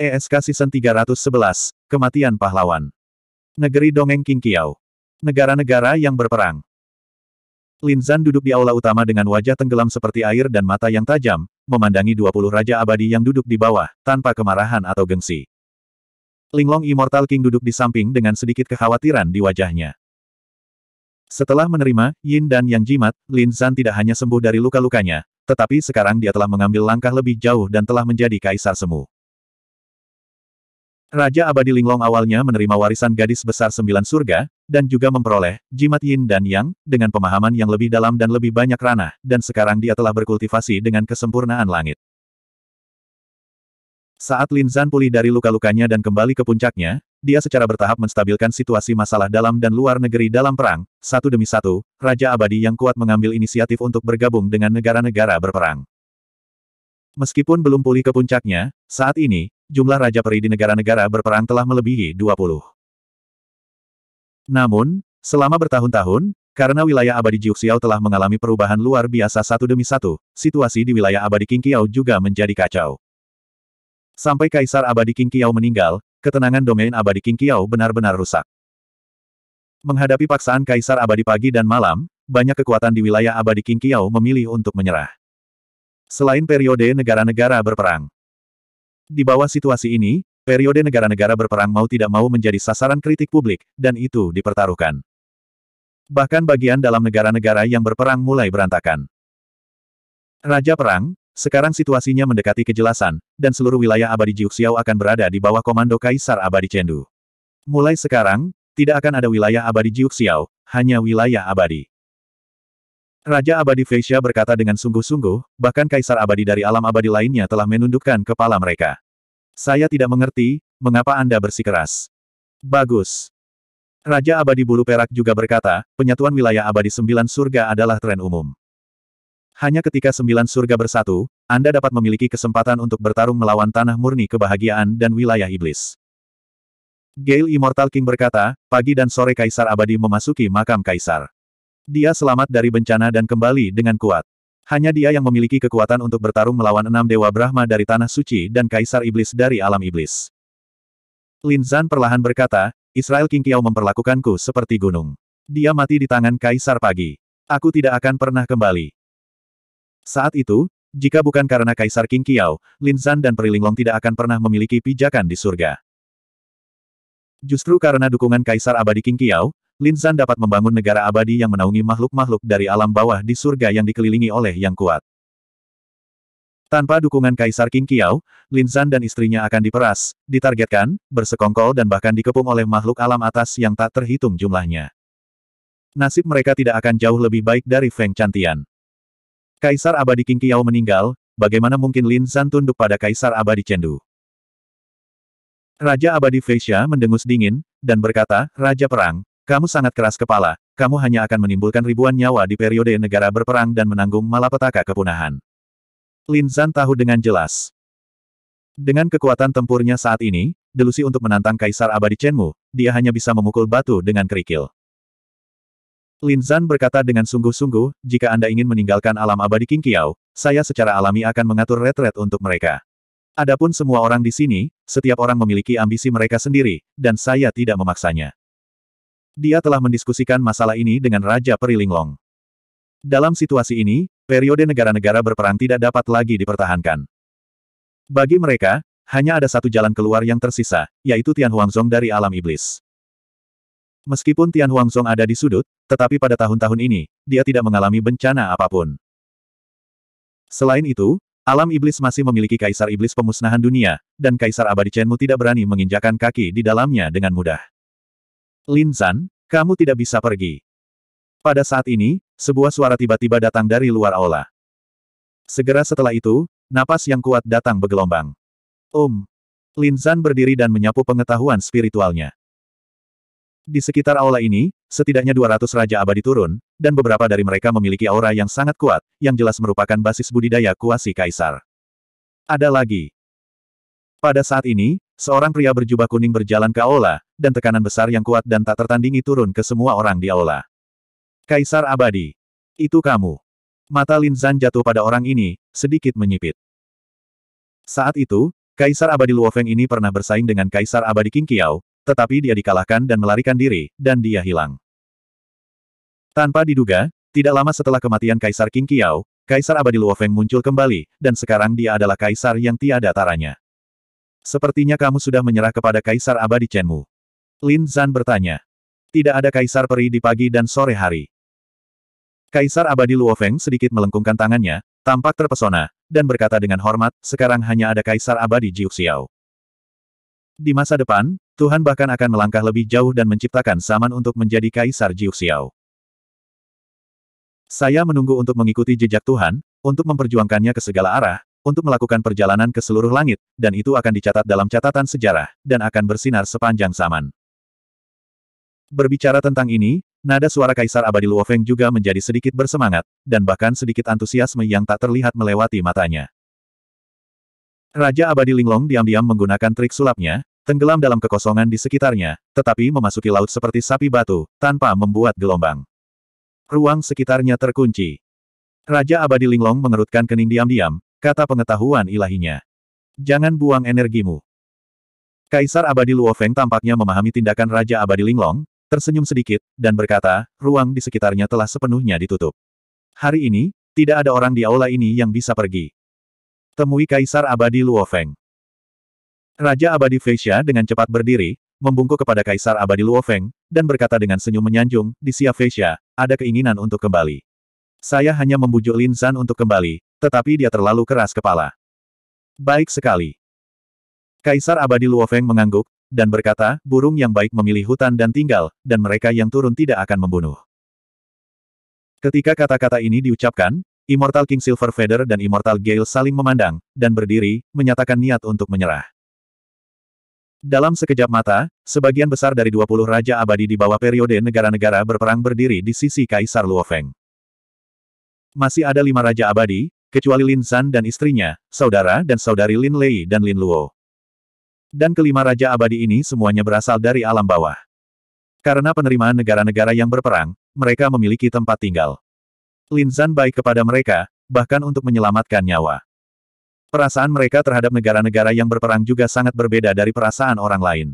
ESK Season 311, Kematian Pahlawan. Negeri Dongeng King Kiao. Negara-negara yang berperang. Lin Linzan duduk di aula utama dengan wajah tenggelam seperti air dan mata yang tajam, memandangi 20 raja abadi yang duduk di bawah, tanpa kemarahan atau gengsi. Linglong Immortal King duduk di samping dengan sedikit kekhawatiran di wajahnya. Setelah menerima Yin dan Yang jimat, Linzan tidak hanya sembuh dari luka-lukanya, tetapi sekarang dia telah mengambil langkah lebih jauh dan telah menjadi kaisar semu. Raja Abadi Linglong awalnya menerima warisan gadis besar sembilan surga, dan juga memperoleh jimat yin dan yang, dengan pemahaman yang lebih dalam dan lebih banyak ranah, dan sekarang dia telah berkultivasi dengan kesempurnaan langit. Saat Lin Zan pulih dari luka-lukanya dan kembali ke puncaknya, dia secara bertahap menstabilkan situasi masalah dalam dan luar negeri dalam perang, satu demi satu, Raja Abadi yang kuat mengambil inisiatif untuk bergabung dengan negara-negara berperang. Meskipun belum pulih ke puncaknya, saat ini, jumlah Raja Peri di negara-negara berperang telah melebihi 20. Namun, selama bertahun-tahun, karena wilayah abadi Jiuxiao telah mengalami perubahan luar biasa satu demi satu, situasi di wilayah abadi Qingqiao juga menjadi kacau. Sampai Kaisar abadi Qingqiao meninggal, ketenangan domain abadi Qingqiao benar-benar rusak. Menghadapi paksaan Kaisar abadi pagi dan malam, banyak kekuatan di wilayah abadi Qingqiao memilih untuk menyerah. Selain periode negara-negara berperang, di bawah situasi ini, periode negara-negara berperang mau tidak mau menjadi sasaran kritik publik, dan itu dipertaruhkan. Bahkan bagian dalam negara-negara yang berperang mulai berantakan. Raja Perang, sekarang situasinya mendekati kejelasan, dan seluruh wilayah abadi Jiuxiao akan berada di bawah komando Kaisar Abadi Chengdu. Mulai sekarang, tidak akan ada wilayah abadi Jiuxiao, hanya wilayah abadi. Raja Abadi Feisha berkata dengan sungguh-sungguh, bahkan kaisar abadi dari alam abadi lainnya telah menundukkan kepala mereka. Saya tidak mengerti, mengapa Anda bersikeras. Bagus. Raja Abadi Bulu Perak juga berkata, penyatuan wilayah abadi sembilan surga adalah tren umum. Hanya ketika sembilan surga bersatu, Anda dapat memiliki kesempatan untuk bertarung melawan tanah murni kebahagiaan dan wilayah iblis. Gale Immortal King berkata, pagi dan sore Kaisar Abadi memasuki makam Kaisar. Dia selamat dari bencana dan kembali dengan kuat. Hanya dia yang memiliki kekuatan untuk bertarung melawan enam Dewa Brahma dari Tanah Suci dan Kaisar Iblis dari Alam Iblis. Lin Zan perlahan berkata, Israel King Kiao memperlakukanku seperti gunung. Dia mati di tangan Kaisar Pagi. Aku tidak akan pernah kembali. Saat itu, jika bukan karena Kaisar King Kiao, Lin Zan dan Perilinglong tidak akan pernah memiliki pijakan di surga. Justru karena dukungan Kaisar Abadi King Kiao, Lin Zhan dapat membangun negara abadi yang menaungi makhluk-makhluk dari alam bawah di surga yang dikelilingi oleh yang kuat. Tanpa dukungan Kaisar King Qiao, Lin Zhan dan istrinya akan diperas, ditargetkan, bersekongkol dan bahkan dikepung oleh makhluk alam atas yang tak terhitung jumlahnya. Nasib mereka tidak akan jauh lebih baik dari Feng Chantian. Kaisar Abadi King Qiao meninggal, bagaimana mungkin Lin Zhan tunduk pada Kaisar Abadi Chengdu? Raja Abadi Feisha mendengus dingin, dan berkata, Raja Perang, kamu sangat keras kepala, kamu hanya akan menimbulkan ribuan nyawa di periode negara berperang dan menanggung malapetaka kepunahan. Lin Zhan tahu dengan jelas. Dengan kekuatan tempurnya saat ini, delusi untuk menantang Kaisar Abadi Chenmu, dia hanya bisa memukul batu dengan kerikil. Lin Zhan berkata dengan sungguh-sungguh, jika Anda ingin meninggalkan alam abadi King Kiao, saya secara alami akan mengatur retret untuk mereka. Adapun semua orang di sini, setiap orang memiliki ambisi mereka sendiri, dan saya tidak memaksanya dia telah mendiskusikan masalah ini dengan Raja Perilinglong. Dalam situasi ini, periode negara-negara berperang tidak dapat lagi dipertahankan. Bagi mereka, hanya ada satu jalan keluar yang tersisa, yaitu Tian Huangzong dari alam iblis. Meskipun Tian Huangzong ada di sudut, tetapi pada tahun-tahun ini, dia tidak mengalami bencana apapun. Selain itu, alam iblis masih memiliki kaisar iblis pemusnahan dunia, dan kaisar abadi Chenmu tidak berani menginjakan kaki di dalamnya dengan mudah. Lin Zan, kamu tidak bisa pergi. Pada saat ini, sebuah suara tiba-tiba datang dari luar aula. Segera setelah itu, napas yang kuat datang bergelombang. Um, Lin Zan berdiri dan menyapu pengetahuan spiritualnya. Di sekitar aula ini, setidaknya 200 Raja Abadi turun, dan beberapa dari mereka memiliki aura yang sangat kuat, yang jelas merupakan basis budidaya kuasi kaisar. Ada lagi, pada saat ini, seorang pria berjubah kuning berjalan ke aula, dan tekanan besar yang kuat dan tak tertandingi turun ke semua orang di aula. Kaisar abadi. Itu kamu. Mata Lin Zan jatuh pada orang ini, sedikit menyipit. Saat itu, Kaisar abadi Luofeng ini pernah bersaing dengan Kaisar abadi King Qiao, tetapi dia dikalahkan dan melarikan diri, dan dia hilang. Tanpa diduga, tidak lama setelah kematian Kaisar King Qiao, Kaisar abadi Luofeng muncul kembali, dan sekarang dia adalah kaisar yang tiada taranya. Sepertinya kamu sudah menyerah kepada Kaisar Abadi Chenmu. Lin Zan bertanya. Tidak ada Kaisar Peri di pagi dan sore hari. Kaisar Abadi Luofeng sedikit melengkungkan tangannya, tampak terpesona, dan berkata dengan hormat, sekarang hanya ada Kaisar Abadi Jiuxiao. Di masa depan, Tuhan bahkan akan melangkah lebih jauh dan menciptakan zaman untuk menjadi Kaisar Jiuxiao. Saya menunggu untuk mengikuti jejak Tuhan, untuk memperjuangkannya ke segala arah, untuk melakukan perjalanan ke seluruh langit, dan itu akan dicatat dalam catatan sejarah, dan akan bersinar sepanjang zaman. Berbicara tentang ini, nada suara Kaisar Abadi Luofeng juga menjadi sedikit bersemangat, dan bahkan sedikit antusiasme yang tak terlihat melewati matanya. Raja Abadi Linglong diam-diam menggunakan trik sulapnya, tenggelam dalam kekosongan di sekitarnya, tetapi memasuki laut seperti sapi batu, tanpa membuat gelombang. Ruang sekitarnya terkunci. Raja Abadi Linglong mengerutkan kening diam-diam, kata pengetahuan ilahinya. Jangan buang energimu. Kaisar Abadi Luofeng tampaknya memahami tindakan Raja Abadi Linglong, tersenyum sedikit, dan berkata, ruang di sekitarnya telah sepenuhnya ditutup. Hari ini, tidak ada orang di aula ini yang bisa pergi. Temui Kaisar Abadi Luofeng. Raja Abadi Feisha dengan cepat berdiri, membungkuk kepada Kaisar Abadi Luofeng, dan berkata dengan senyum menyanjung, di Sia Feisha, ada keinginan untuk kembali. Saya hanya membujuk Lin san untuk kembali, tetapi dia terlalu keras kepala. Baik sekali. Kaisar abadi Luofeng mengangguk, dan berkata, burung yang baik memilih hutan dan tinggal, dan mereka yang turun tidak akan membunuh. Ketika kata-kata ini diucapkan, Immortal King Silver Feather dan Immortal Gale saling memandang, dan berdiri, menyatakan niat untuk menyerah. Dalam sekejap mata, sebagian besar dari 20 Raja Abadi di bawah periode negara-negara berperang berdiri di sisi Kaisar Luofeng. Masih ada lima Raja Abadi, kecuali Lin San dan istrinya, saudara dan saudari Lin Lei dan Lin Luo. Dan kelima Raja Abadi ini semuanya berasal dari alam bawah. Karena penerimaan negara-negara yang berperang, mereka memiliki tempat tinggal. Lin San baik kepada mereka, bahkan untuk menyelamatkan nyawa. Perasaan mereka terhadap negara-negara yang berperang juga sangat berbeda dari perasaan orang lain.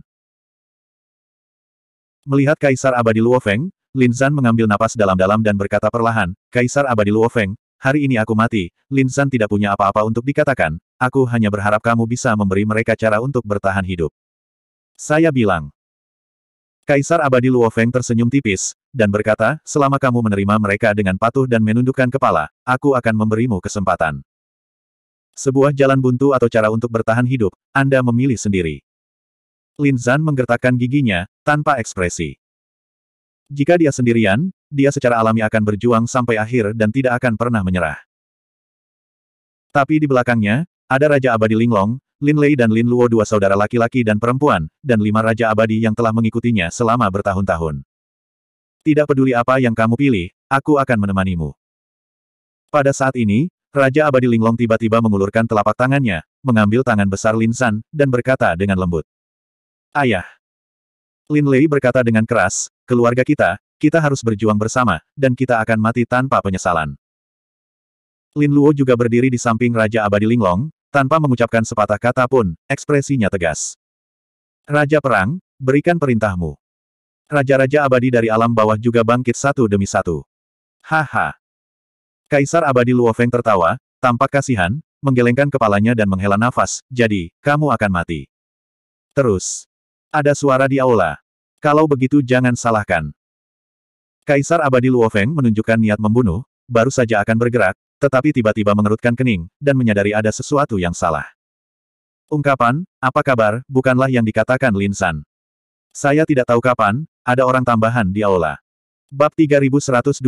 Melihat Kaisar Abadi Luofeng, Lin Zan mengambil napas dalam-dalam dan berkata perlahan, Kaisar Abadi Luofeng, hari ini aku mati, Lin San tidak punya apa-apa untuk dikatakan, aku hanya berharap kamu bisa memberi mereka cara untuk bertahan hidup. Saya bilang. Kaisar Abadi Luo Feng tersenyum tipis, dan berkata, selama kamu menerima mereka dengan patuh dan menundukkan kepala, aku akan memberimu kesempatan. Sebuah jalan buntu atau cara untuk bertahan hidup, Anda memilih sendiri. Lin Zan menggertakkan giginya, tanpa ekspresi. Jika dia sendirian, dia secara alami akan berjuang sampai akhir dan tidak akan pernah menyerah. Tapi di belakangnya, ada Raja Abadi Linglong, Lin Lei dan Lin Luo dua saudara laki-laki dan perempuan, dan lima Raja Abadi yang telah mengikutinya selama bertahun-tahun. Tidak peduli apa yang kamu pilih, aku akan menemanimu. Pada saat ini, Raja Abadi Linglong tiba-tiba mengulurkan telapak tangannya, mengambil tangan besar Lin San, dan berkata dengan lembut. Ayah. Lin Lei berkata dengan keras, keluarga kita, kita harus berjuang bersama, dan kita akan mati tanpa penyesalan. Lin Luo juga berdiri di samping Raja Abadi Linglong, tanpa mengucapkan sepatah kata pun, ekspresinya tegas. Raja Perang, berikan perintahmu. Raja-raja abadi dari alam bawah juga bangkit satu demi satu. Haha. Kaisar abadi Luo Feng tertawa, tampak kasihan, menggelengkan kepalanya dan menghela nafas, jadi, kamu akan mati. Terus. Ada suara di aula. Kalau begitu jangan salahkan. Kaisar Abadi Luofeng menunjukkan niat membunuh, baru saja akan bergerak, tetapi tiba-tiba mengerutkan kening, dan menyadari ada sesuatu yang salah. Ungkapan, apa kabar, bukanlah yang dikatakan Lin San. Saya tidak tahu kapan, ada orang tambahan di aula. Bab 3102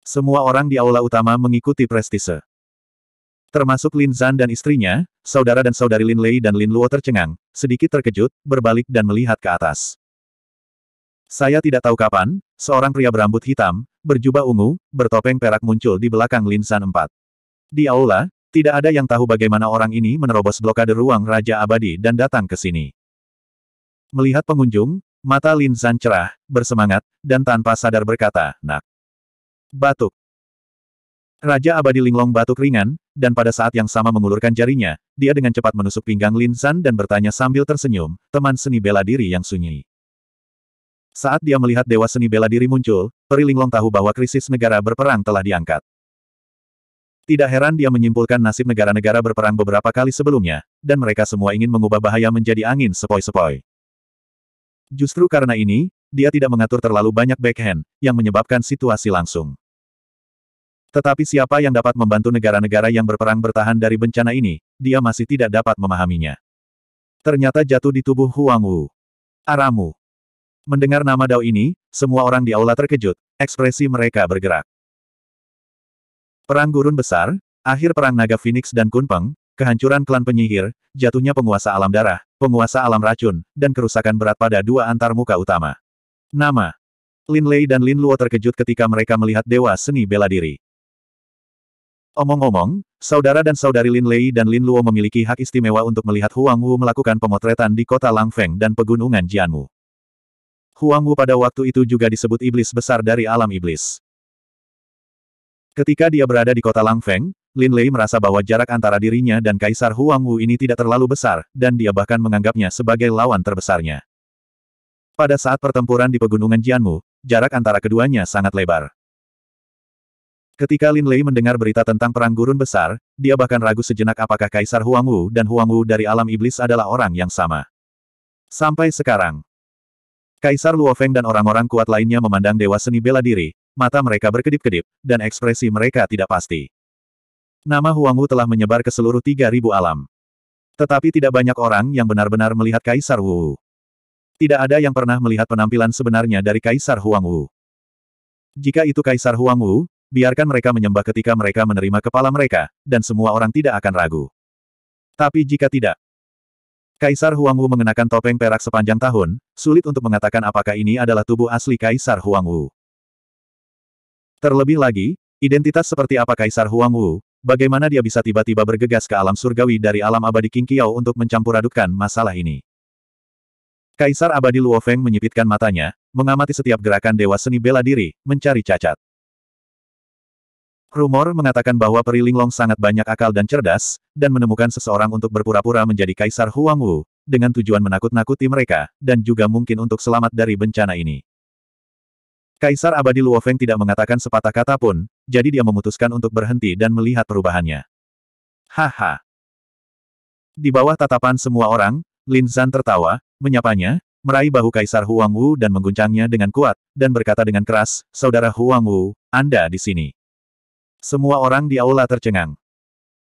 Semua orang di aula utama mengikuti prestise. Termasuk Lin Zan dan istrinya, saudara dan saudari Lin Lei dan Lin Luo tercengang, sedikit terkejut, berbalik dan melihat ke atas. Saya tidak tahu kapan, seorang pria berambut hitam, berjubah ungu, bertopeng perak muncul di belakang Linsan empat. Di aula, tidak ada yang tahu bagaimana orang ini menerobos blokade ruang Raja Abadi dan datang ke sini. Melihat pengunjung, mata Linsan cerah, bersemangat, dan tanpa sadar berkata, nak. Batuk. Raja Abadi Linglong batuk ringan, dan pada saat yang sama mengulurkan jarinya, dia dengan cepat menusuk pinggang Linsan dan bertanya sambil tersenyum, teman seni bela diri yang sunyi. Saat dia melihat Dewa Seni Bela Diri muncul, Peri Linglong tahu bahwa krisis negara berperang telah diangkat. Tidak heran dia menyimpulkan nasib negara-negara berperang beberapa kali sebelumnya, dan mereka semua ingin mengubah bahaya menjadi angin sepoi-sepoi. Justru karena ini, dia tidak mengatur terlalu banyak backhand, yang menyebabkan situasi langsung. Tetapi siapa yang dapat membantu negara-negara yang berperang bertahan dari bencana ini, dia masih tidak dapat memahaminya. Ternyata jatuh di tubuh Huang Wu. Aramu. Mendengar nama Dao ini, semua orang di aula terkejut, ekspresi mereka bergerak. Perang gurun besar, akhir perang naga Phoenix dan Kunpeng, kehancuran klan penyihir, jatuhnya penguasa alam darah, penguasa alam racun, dan kerusakan berat pada dua antar muka utama. Nama Lin Lei dan Lin Luo terkejut ketika mereka melihat dewa seni bela diri. Omong-omong, saudara dan saudari Lin Lei dan Lin Luo memiliki hak istimewa untuk melihat Huang Wu melakukan pemotretan di kota Langfeng dan pegunungan Jianmu. Huang Wu pada waktu itu juga disebut iblis besar dari alam iblis. Ketika dia berada di kota Langfeng, Lin Lei merasa bahwa jarak antara dirinya dan Kaisar Huang Wu ini tidak terlalu besar, dan dia bahkan menganggapnya sebagai lawan terbesarnya. Pada saat pertempuran di pegunungan Jianmu, jarak antara keduanya sangat lebar. Ketika Lin Lei mendengar berita tentang perang gurun besar, dia bahkan ragu sejenak apakah Kaisar Huang Wu dan Huang Wu dari alam iblis adalah orang yang sama. Sampai sekarang, Kaisar Luofeng dan orang-orang kuat lainnya memandang dewa seni bela diri, mata mereka berkedip-kedip, dan ekspresi mereka tidak pasti. Nama Huang Wu telah menyebar ke seluruh 3.000 alam. Tetapi tidak banyak orang yang benar-benar melihat Kaisar Wu. Tidak ada yang pernah melihat penampilan sebenarnya dari Kaisar Huang Wu. Jika itu Kaisar Huang Wu, biarkan mereka menyembah ketika mereka menerima kepala mereka, dan semua orang tidak akan ragu. Tapi jika tidak, Kaisar Huangwu mengenakan topeng perak sepanjang tahun, sulit untuk mengatakan apakah ini adalah tubuh asli Kaisar Huangwu. Terlebih lagi, identitas seperti apa Kaisar Huangwu, bagaimana dia bisa tiba-tiba bergegas ke alam surgawi dari alam abadi King Qiao untuk mencampuradukkan masalah ini. Kaisar abadi Luo Feng menyipitkan matanya, mengamati setiap gerakan dewa seni bela diri, mencari cacat. Rumor mengatakan bahwa Peri Linglong sangat banyak akal dan cerdas, dan menemukan seseorang untuk berpura-pura menjadi Kaisar Huang Wu, dengan tujuan menakut-nakuti mereka, dan juga mungkin untuk selamat dari bencana ini. Kaisar Abadi Luo Feng tidak mengatakan sepatah kata pun, jadi dia memutuskan untuk berhenti dan melihat perubahannya. Haha. Di bawah tatapan semua orang, Lin Zan tertawa, menyapanya, meraih bahu Kaisar Huang Wu dan mengguncangnya dengan kuat, dan berkata dengan keras, Saudara Huang Wu, Anda di sini. Semua orang di aula tercengang.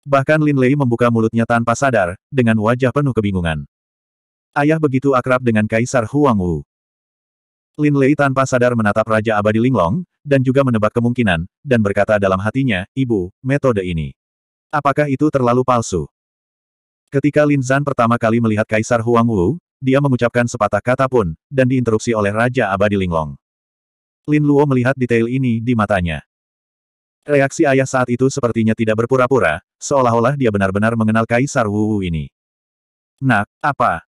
Bahkan Lin Lei membuka mulutnya tanpa sadar, dengan wajah penuh kebingungan. Ayah begitu akrab dengan Kaisar Huang Wu. Lin Lei tanpa sadar menatap Raja Abadi Linglong, dan juga menebak kemungkinan, dan berkata dalam hatinya, Ibu, metode ini. Apakah itu terlalu palsu? Ketika Lin Zan pertama kali melihat Kaisar Huang Wu, dia mengucapkan sepatah kata pun, dan diinterupsi oleh Raja Abadi Linglong. Lin Luo melihat detail ini di matanya. Reaksi ayah saat itu sepertinya tidak berpura-pura, seolah-olah dia benar-benar mengenal Kaisar Wu, Wu ini. Nak, apa?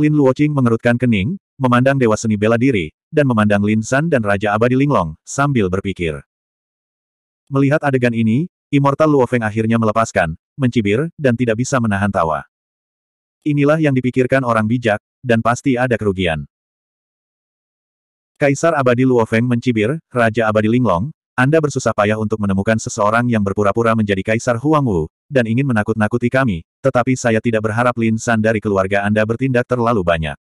Lin Luoqing mengerutkan kening, memandang Dewa Seni Bela Diri, dan memandang Lin San dan Raja Abadi Linglong, sambil berpikir. Melihat adegan ini, Immortal Luofeng akhirnya melepaskan, mencibir, dan tidak bisa menahan tawa. Inilah yang dipikirkan orang bijak, dan pasti ada kerugian. Kaisar Abadi Luofeng mencibir, Raja Abadi Linglong, anda bersusah payah untuk menemukan seseorang yang berpura-pura menjadi Kaisar Huang Wu, dan ingin menakut-nakuti kami, tetapi saya tidak berharap Lin San dari keluarga Anda bertindak terlalu banyak.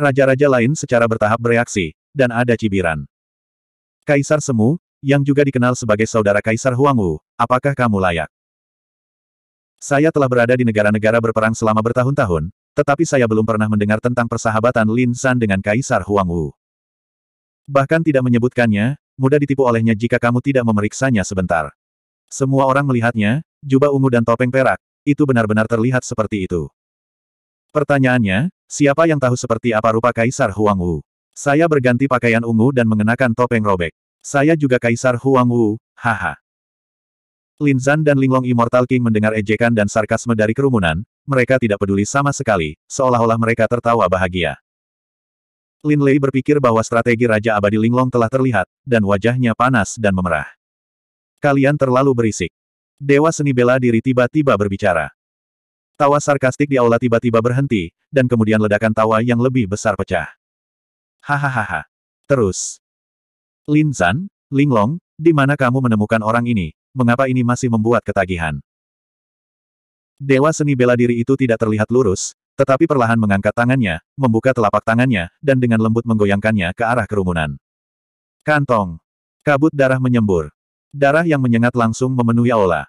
Raja-raja lain secara bertahap bereaksi, dan ada cibiran. Kaisar Semu, yang juga dikenal sebagai saudara Kaisar Huang Wu, apakah kamu layak? Saya telah berada di negara-negara berperang selama bertahun-tahun, tetapi saya belum pernah mendengar tentang persahabatan Lin San dengan Kaisar Huang Wu. Bahkan tidak menyebutkannya, mudah ditipu olehnya jika kamu tidak memeriksanya sebentar. Semua orang melihatnya, jubah ungu dan topeng perak, itu benar-benar terlihat seperti itu. Pertanyaannya, siapa yang tahu seperti apa rupa Kaisar Huang Wu? Saya berganti pakaian ungu dan mengenakan topeng robek. Saya juga Kaisar Huang Wu, haha. Lin Zan dan Linglong Immortal King mendengar ejekan dan sarkasme dari kerumunan, mereka tidak peduli sama sekali, seolah-olah mereka tertawa bahagia. Lin Lei berpikir bahwa strategi Raja Abadi Linglong telah terlihat, dan wajahnya panas dan memerah. Kalian terlalu berisik. Dewa seni bela diri tiba-tiba berbicara. Tawa sarkastik di aula tiba-tiba berhenti, dan kemudian ledakan tawa yang lebih besar pecah. Hahaha. Terus. Lin Zan, Linglong, di mana kamu menemukan orang ini, mengapa ini masih membuat ketagihan? Dewa seni bela diri itu tidak terlihat lurus, tetapi perlahan mengangkat tangannya, membuka telapak tangannya, dan dengan lembut menggoyangkannya ke arah kerumunan. Kantong. Kabut darah menyembur. Darah yang menyengat langsung memenuhi aula.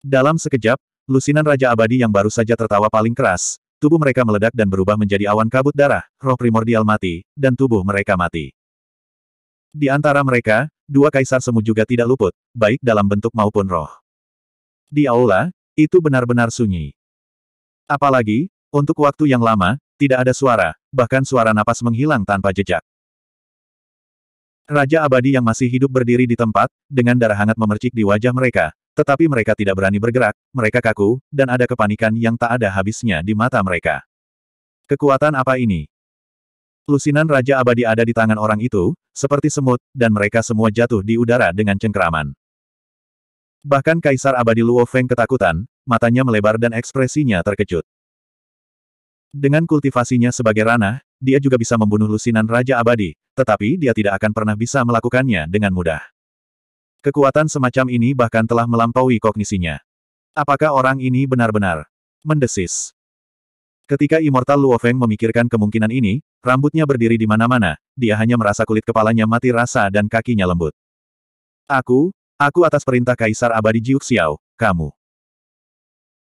Dalam sekejap, lusinan Raja Abadi yang baru saja tertawa paling keras, tubuh mereka meledak dan berubah menjadi awan kabut darah, roh primordial mati, dan tubuh mereka mati. Di antara mereka, dua kaisar semu juga tidak luput, baik dalam bentuk maupun roh. Di aula, itu benar-benar sunyi. Apalagi, untuk waktu yang lama, tidak ada suara, bahkan suara napas menghilang tanpa jejak. Raja abadi yang masih hidup berdiri di tempat, dengan darah hangat memercik di wajah mereka, tetapi mereka tidak berani bergerak, mereka kaku, dan ada kepanikan yang tak ada habisnya di mata mereka. Kekuatan apa ini? Lusinan Raja Abadi ada di tangan orang itu, seperti semut, dan mereka semua jatuh di udara dengan cengkeraman. Bahkan Kaisar Abadi Luo Feng ketakutan, matanya melebar dan ekspresinya terkejut. Dengan kultivasinya sebagai ranah, dia juga bisa membunuh lusinan Raja Abadi, tetapi dia tidak akan pernah bisa melakukannya dengan mudah. Kekuatan semacam ini bahkan telah melampaui kognisinya. Apakah orang ini benar-benar mendesis? Ketika Immortal Luo Feng memikirkan kemungkinan ini, rambutnya berdiri di mana-mana, dia hanya merasa kulit kepalanya mati rasa dan kakinya lembut. Aku, Aku atas perintah Kaisar Abadi Xiao, kamu.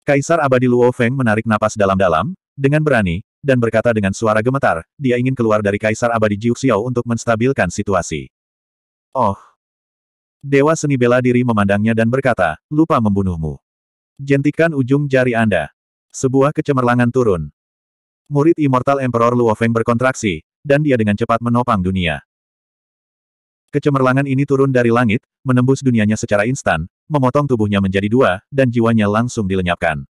Kaisar Abadi Luo Feng menarik napas dalam-dalam, dengan berani, dan berkata dengan suara gemetar, dia ingin keluar dari Kaisar Abadi Xiao untuk menstabilkan situasi. Oh. Dewa seni bela diri memandangnya dan berkata, lupa membunuhmu. Jentikan ujung jari Anda. Sebuah kecemerlangan turun. Murid Immortal Emperor Luo Feng berkontraksi, dan dia dengan cepat menopang dunia. Kecemerlangan ini turun dari langit, menembus dunianya secara instan, memotong tubuhnya menjadi dua, dan jiwanya langsung dilenyapkan.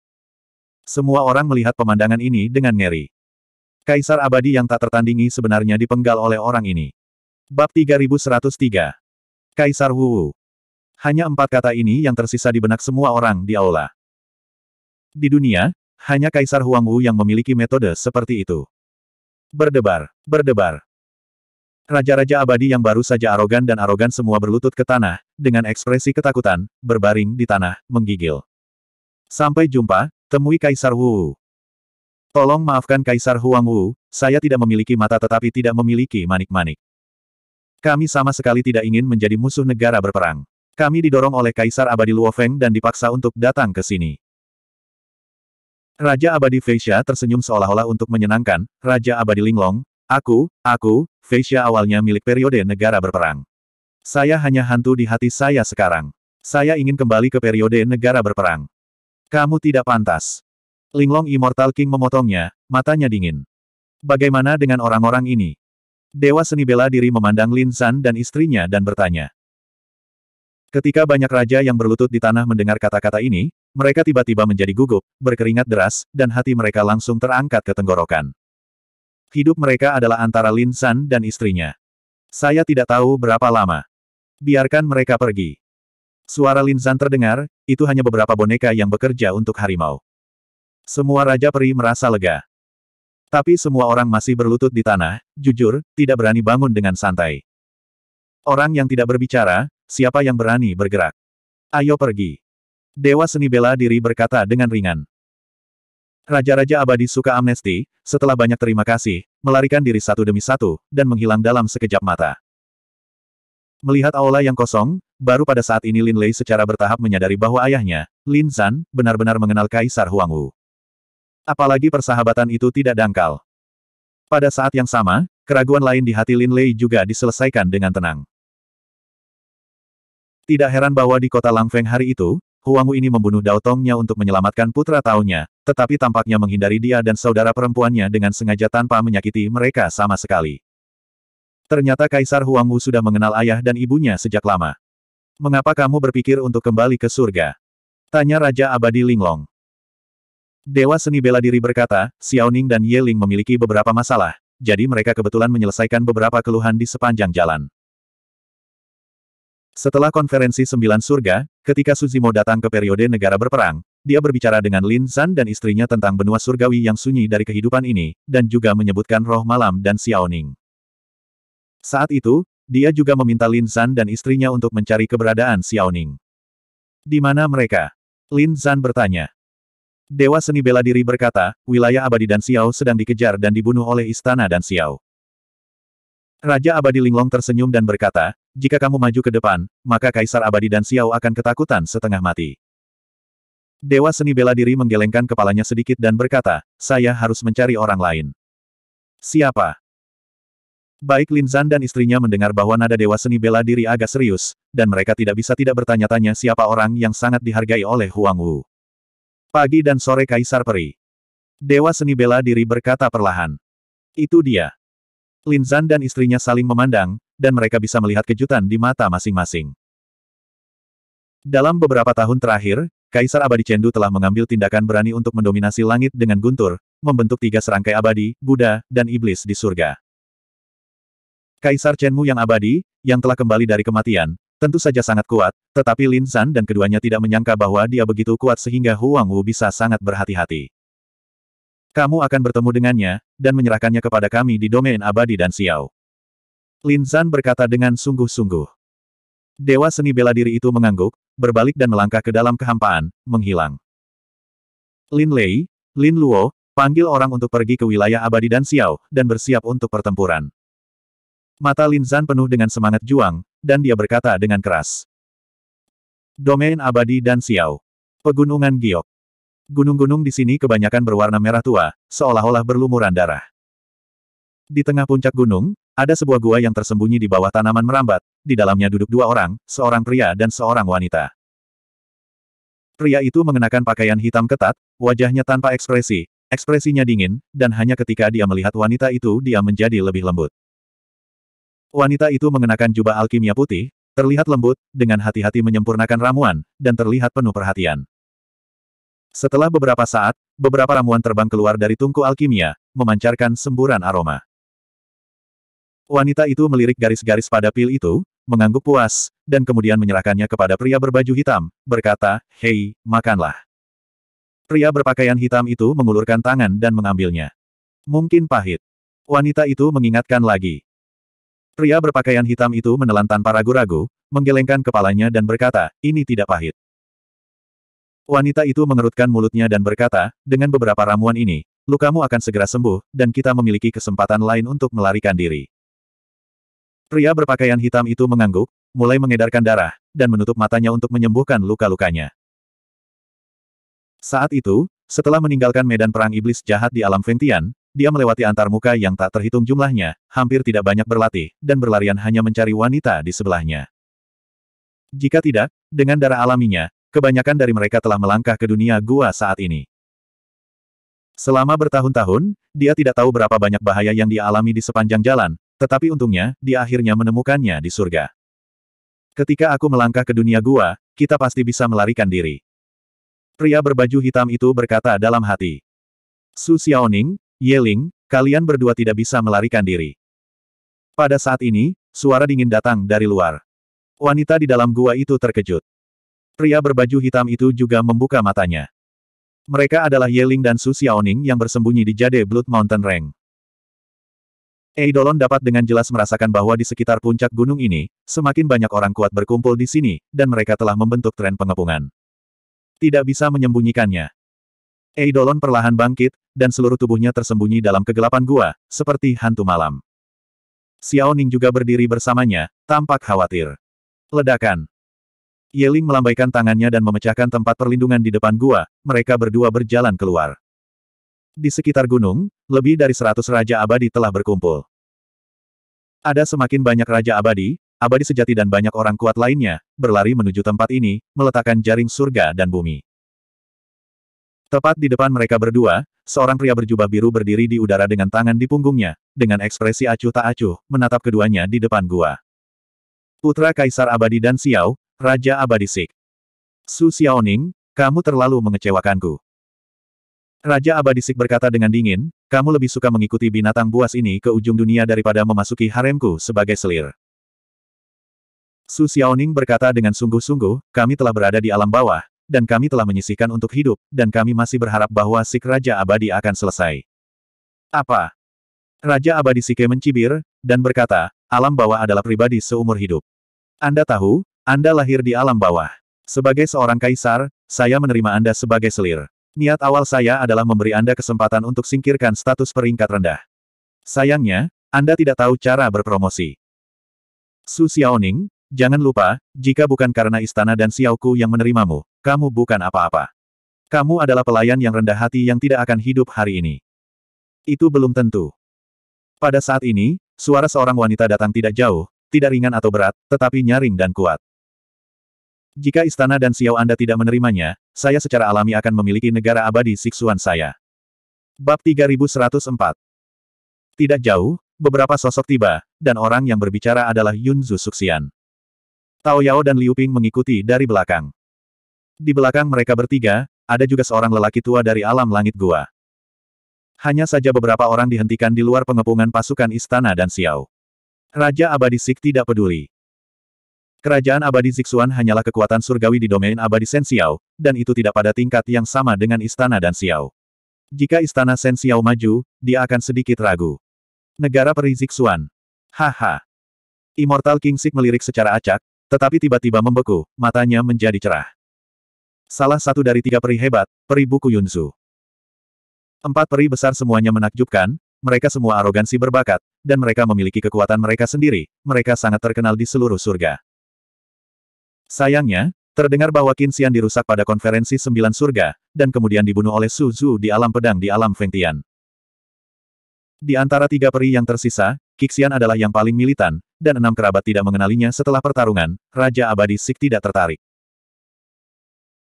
Semua orang melihat pemandangan ini dengan ngeri. Kaisar abadi yang tak tertandingi sebenarnya dipenggal oleh orang ini. Bab 3103 Kaisar Wu Hanya empat kata ini yang tersisa di benak semua orang di aula. Di dunia, hanya Kaisar Huang Wu yang memiliki metode seperti itu. Berdebar, berdebar, Raja-raja abadi yang baru saja arogan dan arogan semua berlutut ke tanah, dengan ekspresi ketakutan, berbaring di tanah, menggigil. Sampai jumpa, temui Kaisar Wu. Tolong maafkan Kaisar Huang Wu, saya tidak memiliki mata tetapi tidak memiliki manik-manik. Kami sama sekali tidak ingin menjadi musuh negara berperang. Kami didorong oleh Kaisar Abadi Luofeng dan dipaksa untuk datang ke sini. Raja Abadi Feisha tersenyum seolah-olah untuk menyenangkan, Raja Abadi Linglong, Aku, aku, Feisha awalnya milik periode negara berperang. Saya hanya hantu di hati saya sekarang. Saya ingin kembali ke periode negara berperang. Kamu tidak pantas. Linglong Immortal King memotongnya, matanya dingin. Bagaimana dengan orang-orang ini? Dewa seni bela diri memandang Lin San dan istrinya dan bertanya. Ketika banyak raja yang berlutut di tanah mendengar kata-kata ini, mereka tiba-tiba menjadi gugup, berkeringat deras, dan hati mereka langsung terangkat ke tenggorokan. Hidup mereka adalah antara Lin San dan istrinya. Saya tidak tahu berapa lama. Biarkan mereka pergi. Suara Lin San terdengar, itu hanya beberapa boneka yang bekerja untuk harimau. Semua Raja Peri merasa lega. Tapi semua orang masih berlutut di tanah, jujur, tidak berani bangun dengan santai. Orang yang tidak berbicara, siapa yang berani bergerak? Ayo pergi. Dewa seni bela diri berkata dengan ringan. Raja-raja abadi suka amnesti, setelah banyak terima kasih, melarikan diri satu demi satu, dan menghilang dalam sekejap mata. Melihat aula yang kosong, baru pada saat ini Lin Lei secara bertahap menyadari bahwa ayahnya, Lin Zan, benar-benar mengenal Kaisar Huang Wu. Apalagi persahabatan itu tidak dangkal. Pada saat yang sama, keraguan lain di hati Lin Lei juga diselesaikan dengan tenang. Tidak heran bahwa di kota Langfeng hari itu, Huangwu ini membunuh Dao Tongnya untuk menyelamatkan putra taunya, tetapi tampaknya menghindari dia dan saudara perempuannya dengan sengaja tanpa menyakiti mereka sama sekali. Ternyata Kaisar Huangwu sudah mengenal ayah dan ibunya sejak lama. Mengapa kamu berpikir untuk kembali ke surga? Tanya Raja Abadi Linglong. Dewa seni bela diri berkata, Xiaoning dan Ye Ling memiliki beberapa masalah, jadi mereka kebetulan menyelesaikan beberapa keluhan di sepanjang jalan. Setelah konferensi Sembilan Surga, ketika Suzimo datang ke periode negara berperang, dia berbicara dengan Lin San dan istrinya tentang benua surgawi yang sunyi dari kehidupan ini, dan juga menyebutkan roh malam dan Xiaoning. Saat itu, dia juga meminta Lin San dan istrinya untuk mencari keberadaan Xiaoning. Di mana mereka? Lin San bertanya. Dewa seni bela diri berkata, wilayah abadi dan Xiao sedang dikejar dan dibunuh oleh istana dan Xiao. Raja Abadi Linglong tersenyum dan berkata, jika kamu maju ke depan, maka Kaisar Abadi dan Xiao akan ketakutan setengah mati. Dewa seni bela diri menggelengkan kepalanya sedikit dan berkata, saya harus mencari orang lain. Siapa? Baik Lin Zhan dan istrinya mendengar bahwa nada Dewa seni bela diri agak serius, dan mereka tidak bisa tidak bertanya-tanya siapa orang yang sangat dihargai oleh Huang Wu. Pagi dan sore Kaisar Peri. Dewa seni bela diri berkata perlahan. Itu dia. Lin Zhan dan istrinya saling memandang, dan mereka bisa melihat kejutan di mata masing-masing. Dalam beberapa tahun terakhir, Kaisar Abadi Chengdu telah mengambil tindakan berani untuk mendominasi langit dengan guntur, membentuk tiga serangkai abadi, Buddha, dan Iblis di surga. Kaisar Chenmu yang abadi, yang telah kembali dari kematian, tentu saja sangat kuat, tetapi Lin San dan keduanya tidak menyangka bahwa dia begitu kuat sehingga Huang Wu bisa sangat berhati-hati. Kamu akan bertemu dengannya, dan menyerahkannya kepada kami di domain abadi dan Xiao. Lin Zan berkata dengan sungguh-sungguh. Dewa seni bela diri itu mengangguk, berbalik dan melangkah ke dalam kehampaan, menghilang. Lin Lei, Lin Luo, panggil orang untuk pergi ke wilayah abadi dan Xiao, dan bersiap untuk pertempuran. Mata Lin Zan penuh dengan semangat juang, dan dia berkata dengan keras. Domain abadi dan Xiao. Pegunungan Giok. Gunung-gunung di sini kebanyakan berwarna merah tua, seolah-olah berlumuran darah. Di tengah puncak gunung, ada sebuah gua yang tersembunyi di bawah tanaman merambat, di dalamnya duduk dua orang, seorang pria dan seorang wanita. Pria itu mengenakan pakaian hitam ketat, wajahnya tanpa ekspresi, ekspresinya dingin, dan hanya ketika dia melihat wanita itu dia menjadi lebih lembut. Wanita itu mengenakan jubah alkimia putih, terlihat lembut, dengan hati-hati menyempurnakan ramuan, dan terlihat penuh perhatian. Setelah beberapa saat, beberapa ramuan terbang keluar dari tungku alkimia, memancarkan semburan aroma. Wanita itu melirik garis-garis pada pil itu, mengangguk puas, dan kemudian menyerahkannya kepada pria berbaju hitam, berkata, Hei, makanlah. Pria berpakaian hitam itu mengulurkan tangan dan mengambilnya. Mungkin pahit. Wanita itu mengingatkan lagi. Pria berpakaian hitam itu menelan tanpa ragu-ragu, menggelengkan kepalanya dan berkata, ini tidak pahit. Wanita itu mengerutkan mulutnya dan berkata, dengan beberapa ramuan ini, lukamu akan segera sembuh, dan kita memiliki kesempatan lain untuk melarikan diri. Pria berpakaian hitam itu mengangguk, mulai mengedarkan darah, dan menutup matanya untuk menyembuhkan luka-lukanya. Saat itu, setelah meninggalkan medan perang iblis jahat di alam ventian, dia melewati antarmuka yang tak terhitung jumlahnya, hampir tidak banyak berlatih, dan berlarian hanya mencari wanita di sebelahnya. Jika tidak, dengan darah alaminya, Kebanyakan dari mereka telah melangkah ke dunia gua saat ini. Selama bertahun-tahun, dia tidak tahu berapa banyak bahaya yang dia alami di sepanjang jalan, tetapi untungnya, dia akhirnya menemukannya di surga. Ketika aku melangkah ke dunia gua, kita pasti bisa melarikan diri. Pria berbaju hitam itu berkata dalam hati. Su Xiaoning, Ye Ling, kalian berdua tidak bisa melarikan diri. Pada saat ini, suara dingin datang dari luar. Wanita di dalam gua itu terkejut. Pria berbaju hitam itu juga membuka matanya. Mereka adalah Yeling dan Su Xiaoning yang bersembunyi di Jade Blood Mountain Range. Eidolon dapat dengan jelas merasakan bahwa di sekitar puncak gunung ini, semakin banyak orang kuat berkumpul di sini, dan mereka telah membentuk tren pengepungan. Tidak bisa menyembunyikannya. Eidolon perlahan bangkit, dan seluruh tubuhnya tersembunyi dalam kegelapan gua, seperti hantu malam. Xiaoning juga berdiri bersamanya, tampak khawatir. Ledakan. Yeling melambaikan tangannya dan memecahkan tempat perlindungan di depan gua, mereka berdua berjalan keluar. Di sekitar gunung, lebih dari seratus Raja Abadi telah berkumpul. Ada semakin banyak Raja Abadi, Abadi sejati dan banyak orang kuat lainnya, berlari menuju tempat ini, meletakkan jaring surga dan bumi. Tepat di depan mereka berdua, seorang pria berjubah biru berdiri di udara dengan tangan di punggungnya, dengan ekspresi acuh tak acuh, menatap keduanya di depan gua. Putra Kaisar Abadi dan Xiao, Raja Abadi Sik. Su Xiaoning, kamu terlalu mengecewakanku. Raja Abadi Sik berkata dengan dingin, kamu lebih suka mengikuti binatang buas ini ke ujung dunia daripada memasuki haremku sebagai selir. Su Xiaoning berkata dengan sungguh-sungguh, kami telah berada di alam bawah, dan kami telah menyisihkan untuk hidup, dan kami masih berharap bahwa Sik Raja Abadi akan selesai. Apa? Raja Abadi Sike mencibir, dan berkata, alam bawah adalah pribadi seumur hidup. Anda tahu, anda lahir di alam bawah. Sebagai seorang kaisar, saya menerima Anda sebagai selir. Niat awal saya adalah memberi Anda kesempatan untuk singkirkan status peringkat rendah. Sayangnya, Anda tidak tahu cara berpromosi. Su Xiaoning, jangan lupa, jika bukan karena istana dan Xiaoku yang menerimamu, kamu bukan apa-apa. Kamu adalah pelayan yang rendah hati yang tidak akan hidup hari ini. Itu belum tentu. Pada saat ini, suara seorang wanita datang tidak jauh, tidak ringan atau berat, tetapi nyaring dan kuat. Jika istana dan Xiao Anda tidak menerimanya, saya secara alami akan memiliki negara abadi siksuan saya. Bab 3104 Tidak jauh, beberapa sosok tiba, dan orang yang berbicara adalah Yun Zhu Suxian. Tao Yao dan Liu Ping mengikuti dari belakang. Di belakang mereka bertiga, ada juga seorang lelaki tua dari alam langit gua. Hanya saja beberapa orang dihentikan di luar pengepungan pasukan istana dan Xiao. Raja Abadi Sik tidak peduli. Kerajaan abadi Zixuan hanyalah kekuatan surgawi di domain abadi Shen Xiao, dan itu tidak pada tingkat yang sama dengan istana dan Xiao. Jika istana Shen Xiao maju, dia akan sedikit ragu. Negara peri Zixuan. Haha. Immortal King Sik melirik secara acak, tetapi tiba-tiba membeku, matanya menjadi cerah. Salah satu dari tiga peri hebat, peri buku Yunzu. Empat peri besar semuanya menakjubkan, mereka semua arogansi berbakat, dan mereka memiliki kekuatan mereka sendiri, mereka sangat terkenal di seluruh surga. Sayangnya, terdengar bahwa Qinxian dirusak pada konferensi sembilan surga, dan kemudian dibunuh oleh Su Zhu di alam pedang di alam Fengtian. Di antara tiga peri yang tersisa, Qixian adalah yang paling militan, dan enam kerabat tidak mengenalinya setelah pertarungan, Raja Abadi Sik tidak tertarik.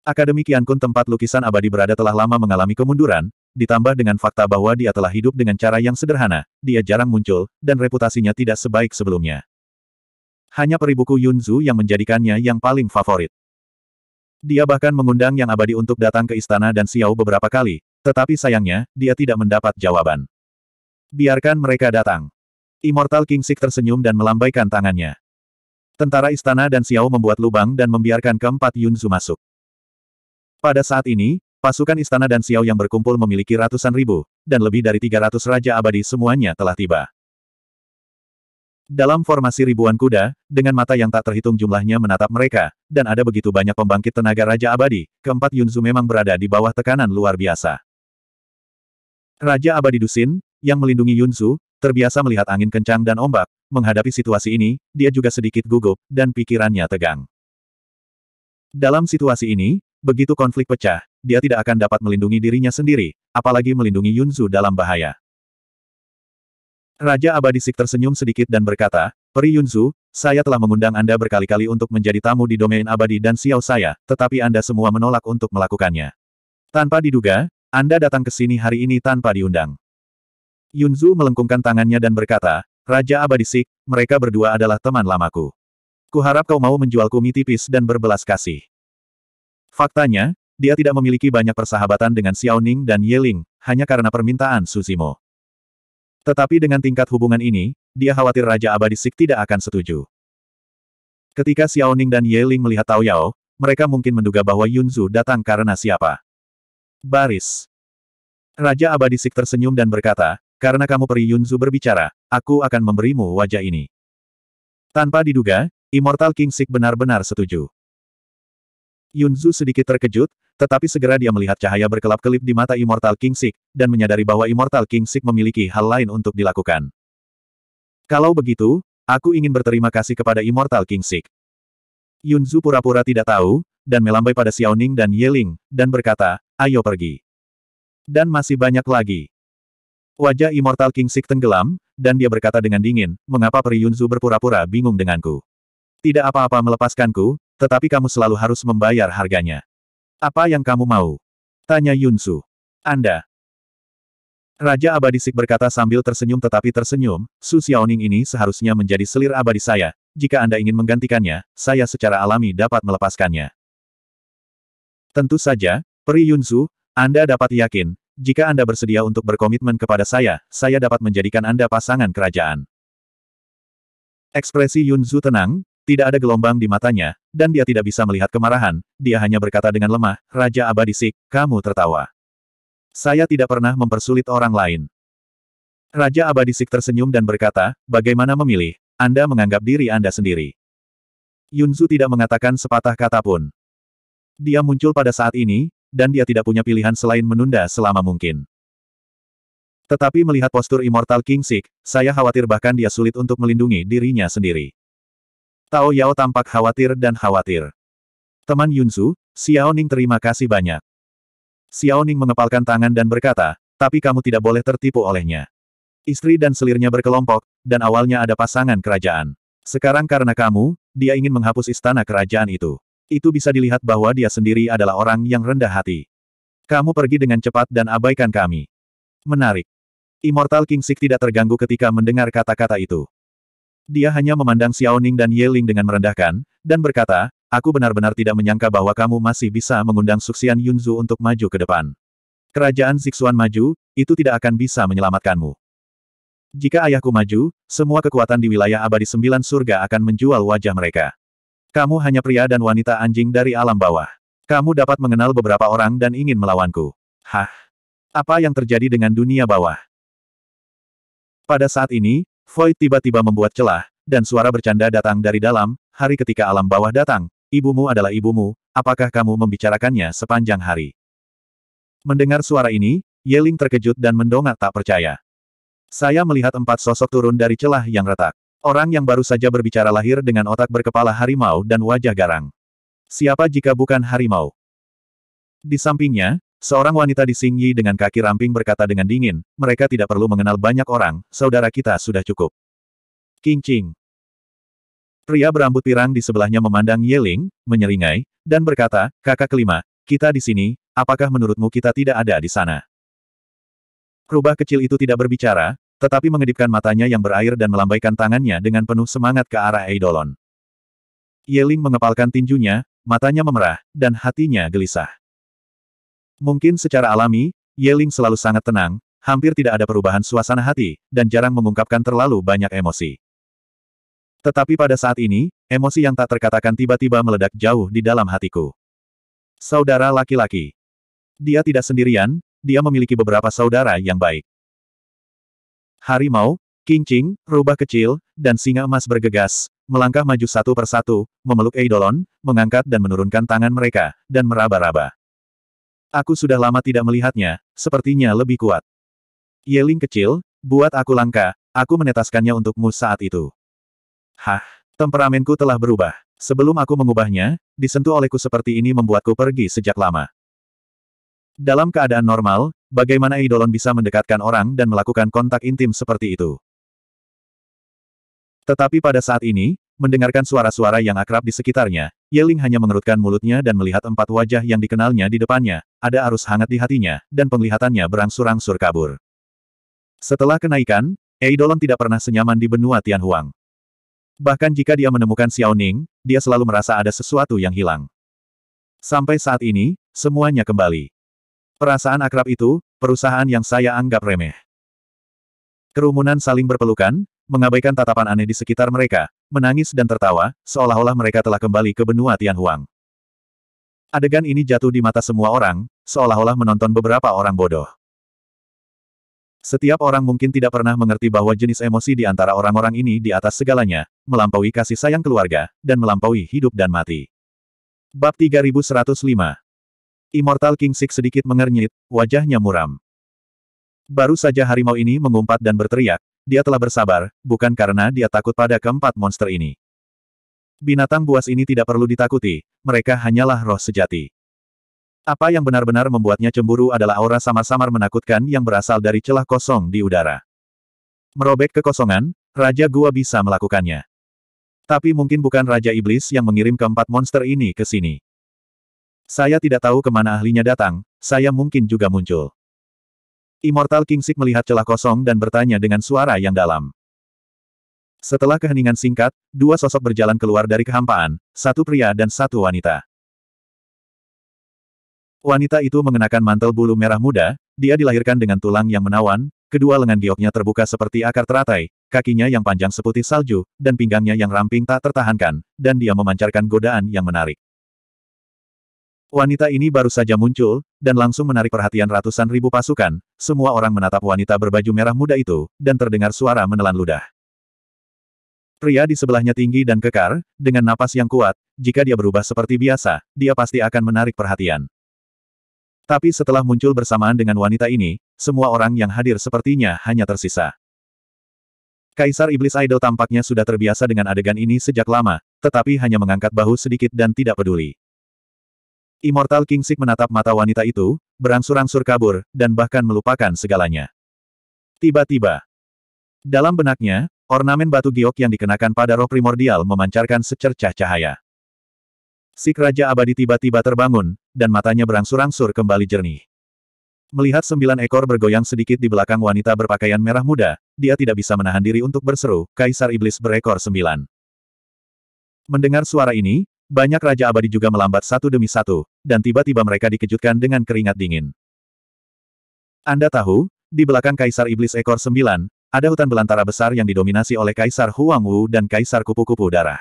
Akademi Kian Kun tempat lukisan abadi berada telah lama mengalami kemunduran, ditambah dengan fakta bahwa dia telah hidup dengan cara yang sederhana, dia jarang muncul, dan reputasinya tidak sebaik sebelumnya hanya peribuku Yunzu yang menjadikannya yang paling favorit. Dia bahkan mengundang Yang Abadi untuk datang ke istana dan Xiao beberapa kali, tetapi sayangnya, dia tidak mendapat jawaban. Biarkan mereka datang. Immortal King Sik tersenyum dan melambaikan tangannya. Tentara istana dan Xiao membuat lubang dan membiarkan keempat Yunzu masuk. Pada saat ini, pasukan istana dan Xiao yang berkumpul memiliki ratusan ribu, dan lebih dari 300 Raja Abadi semuanya telah tiba. Dalam formasi ribuan kuda, dengan mata yang tak terhitung jumlahnya menatap mereka, dan ada begitu banyak pembangkit tenaga Raja Abadi, keempat Yunzu memang berada di bawah tekanan luar biasa. Raja Abadi Dusin, yang melindungi Yunzu, terbiasa melihat angin kencang dan ombak, menghadapi situasi ini, dia juga sedikit gugup, dan pikirannya tegang. Dalam situasi ini, begitu konflik pecah, dia tidak akan dapat melindungi dirinya sendiri, apalagi melindungi Yunzu dalam bahaya. Raja Abadi Sik tersenyum sedikit dan berkata, Peri Yunzu, saya telah mengundang Anda berkali-kali untuk menjadi tamu di domain abadi dan siau saya, tetapi Anda semua menolak untuk melakukannya. Tanpa diduga, Anda datang ke sini hari ini tanpa diundang. Yunzu melengkungkan tangannya dan berkata, Raja Abadi Sik, mereka berdua adalah teman lamaku. Kuharap kau mau menjualku mie tipis dan berbelas kasih. Faktanya, dia tidak memiliki banyak persahabatan dengan Xiao Ning dan Ye Ling hanya karena permintaan Suzimo. Tetapi dengan tingkat hubungan ini, dia khawatir Raja Abadi Sik tidak akan setuju. Ketika Xiao Ning dan Ye Ling melihat Tao Yao, mereka mungkin menduga bahwa Yun Yunzu datang karena siapa. Baris. Raja Abadi Sik tersenyum dan berkata, karena kamu peri Yunzu berbicara, aku akan memberimu wajah ini. Tanpa diduga, Immortal King Sik benar-benar setuju. Yunzu sedikit terkejut, tetapi segera dia melihat cahaya berkelap-kelip di mata Immortal King Sik, dan menyadari bahwa Immortal King Sik memiliki hal lain untuk dilakukan. Kalau begitu, aku ingin berterima kasih kepada Immortal King Sik. Yunzu pura-pura tidak tahu, dan melambai pada Xiaoning dan Yeling, dan berkata, ayo pergi. Dan masih banyak lagi. Wajah Immortal King Sik tenggelam, dan dia berkata dengan dingin, mengapa Peri Yunzu berpura-pura bingung denganku. Tidak apa-apa melepaskanku, tetapi kamu selalu harus membayar harganya. Apa yang kamu mau? Tanya Yunsu. Anda. Raja Abadi Sik berkata sambil tersenyum tetapi tersenyum, Su Xiaoning ini seharusnya menjadi selir abadi saya, jika Anda ingin menggantikannya, saya secara alami dapat melepaskannya. Tentu saja, Peri Yunsu, Anda dapat yakin, jika Anda bersedia untuk berkomitmen kepada saya, saya dapat menjadikan Anda pasangan kerajaan. Ekspresi Yunzu tenang, tidak ada gelombang di matanya, dan dia tidak bisa melihat kemarahan, dia hanya berkata dengan lemah, Raja Abadi Sik, kamu tertawa. Saya tidak pernah mempersulit orang lain. Raja Abadi Sik tersenyum dan berkata, bagaimana memilih, Anda menganggap diri Anda sendiri. Yunzu tidak mengatakan sepatah kata pun. Dia muncul pada saat ini, dan dia tidak punya pilihan selain menunda selama mungkin. Tetapi melihat postur Immortal King Sik, saya khawatir bahkan dia sulit untuk melindungi dirinya sendiri. Tao Yao tampak khawatir dan khawatir. Teman Yunzu, Ning terima kasih banyak. Xiao Ning mengepalkan tangan dan berkata, tapi kamu tidak boleh tertipu olehnya. Istri dan selirnya berkelompok, dan awalnya ada pasangan kerajaan. Sekarang karena kamu, dia ingin menghapus istana kerajaan itu. Itu bisa dilihat bahwa dia sendiri adalah orang yang rendah hati. Kamu pergi dengan cepat dan abaikan kami. Menarik. Immortal King Sik tidak terganggu ketika mendengar kata-kata itu. Dia hanya memandang Xiao Ning dan Ye Ling dengan merendahkan, dan berkata, aku benar-benar tidak menyangka bahwa kamu masih bisa mengundang Suxian Yunzu untuk maju ke depan. Kerajaan Zixuan maju, itu tidak akan bisa menyelamatkanmu. Jika ayahku maju, semua kekuatan di wilayah abadi sembilan surga akan menjual wajah mereka. Kamu hanya pria dan wanita anjing dari alam bawah. Kamu dapat mengenal beberapa orang dan ingin melawanku. Hah? Apa yang terjadi dengan dunia bawah? Pada saat ini, Void tiba-tiba membuat celah, dan suara bercanda datang dari dalam, hari ketika alam bawah datang, ibumu adalah ibumu, apakah kamu membicarakannya sepanjang hari? Mendengar suara ini, Yeling terkejut dan mendongak tak percaya. Saya melihat empat sosok turun dari celah yang retak. Orang yang baru saja berbicara lahir dengan otak berkepala harimau dan wajah garang. Siapa jika bukan harimau? Di sampingnya, Seorang wanita di Singyi dengan kaki ramping berkata dengan dingin, mereka tidak perlu mengenal banyak orang, saudara kita sudah cukup. King Ching. Pria berambut pirang di sebelahnya memandang Yeling, menyeringai, dan berkata, kakak kelima, kita di sini, apakah menurutmu kita tidak ada di sana? Rubah kecil itu tidak berbicara, tetapi mengedipkan matanya yang berair dan melambaikan tangannya dengan penuh semangat ke arah Eidolon. Yeling mengepalkan tinjunya, matanya memerah, dan hatinya gelisah. Mungkin secara alami, Yeling selalu sangat tenang, hampir tidak ada perubahan suasana hati, dan jarang mengungkapkan terlalu banyak emosi. Tetapi pada saat ini, emosi yang tak terkatakan tiba-tiba meledak jauh di dalam hatiku. Saudara laki-laki. Dia tidak sendirian, dia memiliki beberapa saudara yang baik. Harimau, kincing, rubah kecil, dan singa emas bergegas, melangkah maju satu persatu, memeluk Eidolon, mengangkat dan menurunkan tangan mereka, dan meraba-raba. Aku sudah lama tidak melihatnya, sepertinya lebih kuat. Yeling kecil, buat aku langka, aku menetaskannya untukmu saat itu. Hah, temperamenku telah berubah. Sebelum aku mengubahnya, disentuh olehku seperti ini membuatku pergi sejak lama. Dalam keadaan normal, bagaimana idolon bisa mendekatkan orang dan melakukan kontak intim seperti itu? Tetapi pada saat ini, Mendengarkan suara-suara yang akrab di sekitarnya, Yeling hanya mengerutkan mulutnya dan melihat empat wajah yang dikenalnya di depannya, ada arus hangat di hatinya, dan penglihatannya berangsur-angsur kabur. Setelah kenaikan, Eidolon tidak pernah senyaman di benua Tianhuang. Bahkan jika dia menemukan Xiao Ning, dia selalu merasa ada sesuatu yang hilang. Sampai saat ini, semuanya kembali. Perasaan akrab itu, perusahaan yang saya anggap remeh. Kerumunan saling berpelukan, mengabaikan tatapan aneh di sekitar mereka, menangis dan tertawa, seolah-olah mereka telah kembali ke benua Tianhuang. Adegan ini jatuh di mata semua orang, seolah-olah menonton beberapa orang bodoh. Setiap orang mungkin tidak pernah mengerti bahwa jenis emosi di antara orang-orang ini di atas segalanya, melampaui kasih sayang keluarga, dan melampaui hidup dan mati. Bab 3105 Immortal King Six sedikit mengernyit, wajahnya muram. Baru saja harimau ini mengumpat dan berteriak, dia telah bersabar, bukan karena dia takut pada keempat monster ini. Binatang buas ini tidak perlu ditakuti, mereka hanyalah roh sejati. Apa yang benar-benar membuatnya cemburu adalah aura samar-samar menakutkan yang berasal dari celah kosong di udara. Merobek kekosongan, Raja Gua bisa melakukannya. Tapi mungkin bukan Raja Iblis yang mengirim keempat monster ini ke sini. Saya tidak tahu kemana ahlinya datang, saya mungkin juga muncul. Immortal King Kingsik melihat celah kosong dan bertanya dengan suara yang dalam. Setelah keheningan singkat, dua sosok berjalan keluar dari kehampaan, satu pria dan satu wanita. Wanita itu mengenakan mantel bulu merah muda, dia dilahirkan dengan tulang yang menawan, kedua lengan gioknya terbuka seperti akar teratai, kakinya yang panjang seputih salju, dan pinggangnya yang ramping tak tertahankan, dan dia memancarkan godaan yang menarik. Wanita ini baru saja muncul, dan langsung menarik perhatian ratusan ribu pasukan, semua orang menatap wanita berbaju merah muda itu, dan terdengar suara menelan ludah. Pria di sebelahnya tinggi dan kekar, dengan napas yang kuat, jika dia berubah seperti biasa, dia pasti akan menarik perhatian. Tapi setelah muncul bersamaan dengan wanita ini, semua orang yang hadir sepertinya hanya tersisa. Kaisar Iblis Idol tampaknya sudah terbiasa dengan adegan ini sejak lama, tetapi hanya mengangkat bahu sedikit dan tidak peduli. Immortal King Sik menatap mata wanita itu, berangsur-angsur kabur, dan bahkan melupakan segalanya. Tiba-tiba, dalam benaknya, ornamen batu giok yang dikenakan pada roh primordial memancarkan secercah cahaya. Sik Raja Abadi tiba-tiba terbangun, dan matanya berangsur-angsur kembali jernih. Melihat sembilan ekor bergoyang sedikit di belakang wanita berpakaian merah muda, dia tidak bisa menahan diri untuk berseru, Kaisar Iblis berekor sembilan. Mendengar suara ini, banyak Raja Abadi juga melambat satu demi satu, dan tiba-tiba mereka dikejutkan dengan keringat dingin. Anda tahu, di belakang Kaisar Iblis Ekor Sembilan, ada hutan belantara besar yang didominasi oleh Kaisar Huang Wu dan Kaisar Kupu-Kupu Darah.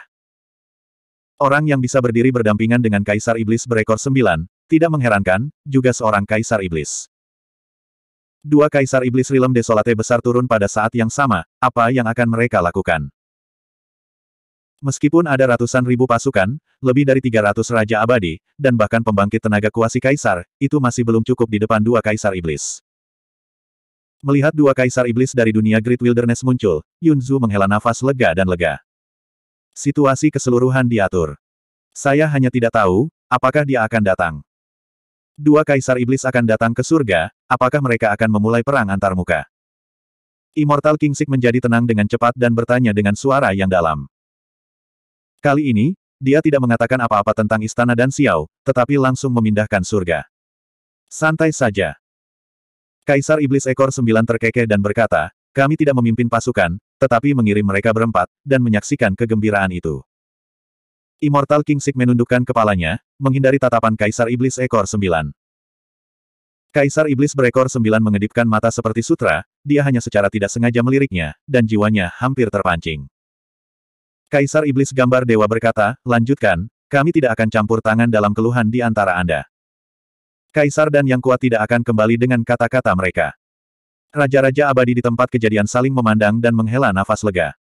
Orang yang bisa berdiri berdampingan dengan Kaisar Iblis berekor sembilan, tidak mengherankan, juga seorang Kaisar Iblis. Dua Kaisar Iblis Rilem Desolate besar turun pada saat yang sama, apa yang akan mereka lakukan? Meskipun ada ratusan ribu pasukan, lebih dari 300 Raja Abadi, dan bahkan pembangkit tenaga kuasi kaisar, itu masih belum cukup di depan dua kaisar iblis. Melihat dua kaisar iblis dari dunia Great Wilderness muncul, Yunzu menghela nafas lega dan lega. Situasi keseluruhan diatur. Saya hanya tidak tahu, apakah dia akan datang. Dua kaisar iblis akan datang ke surga, apakah mereka akan memulai perang antar muka? Immortal Kingsick menjadi tenang dengan cepat dan bertanya dengan suara yang dalam. Kali ini, dia tidak mengatakan apa-apa tentang istana dan Xiao, tetapi langsung memindahkan surga. Santai saja. Kaisar Iblis Ekor Sembilan terkekeh dan berkata, kami tidak memimpin pasukan, tetapi mengirim mereka berempat, dan menyaksikan kegembiraan itu. Immortal King Sig menundukkan kepalanya, menghindari tatapan Kaisar Iblis Ekor Sembilan. Kaisar Iblis Berekor Sembilan mengedipkan mata seperti sutra, dia hanya secara tidak sengaja meliriknya, dan jiwanya hampir terpancing. Kaisar Iblis Gambar Dewa berkata, lanjutkan, kami tidak akan campur tangan dalam keluhan di antara Anda. Kaisar dan Yang Kuat tidak akan kembali dengan kata-kata mereka. Raja-raja abadi di tempat kejadian saling memandang dan menghela nafas lega.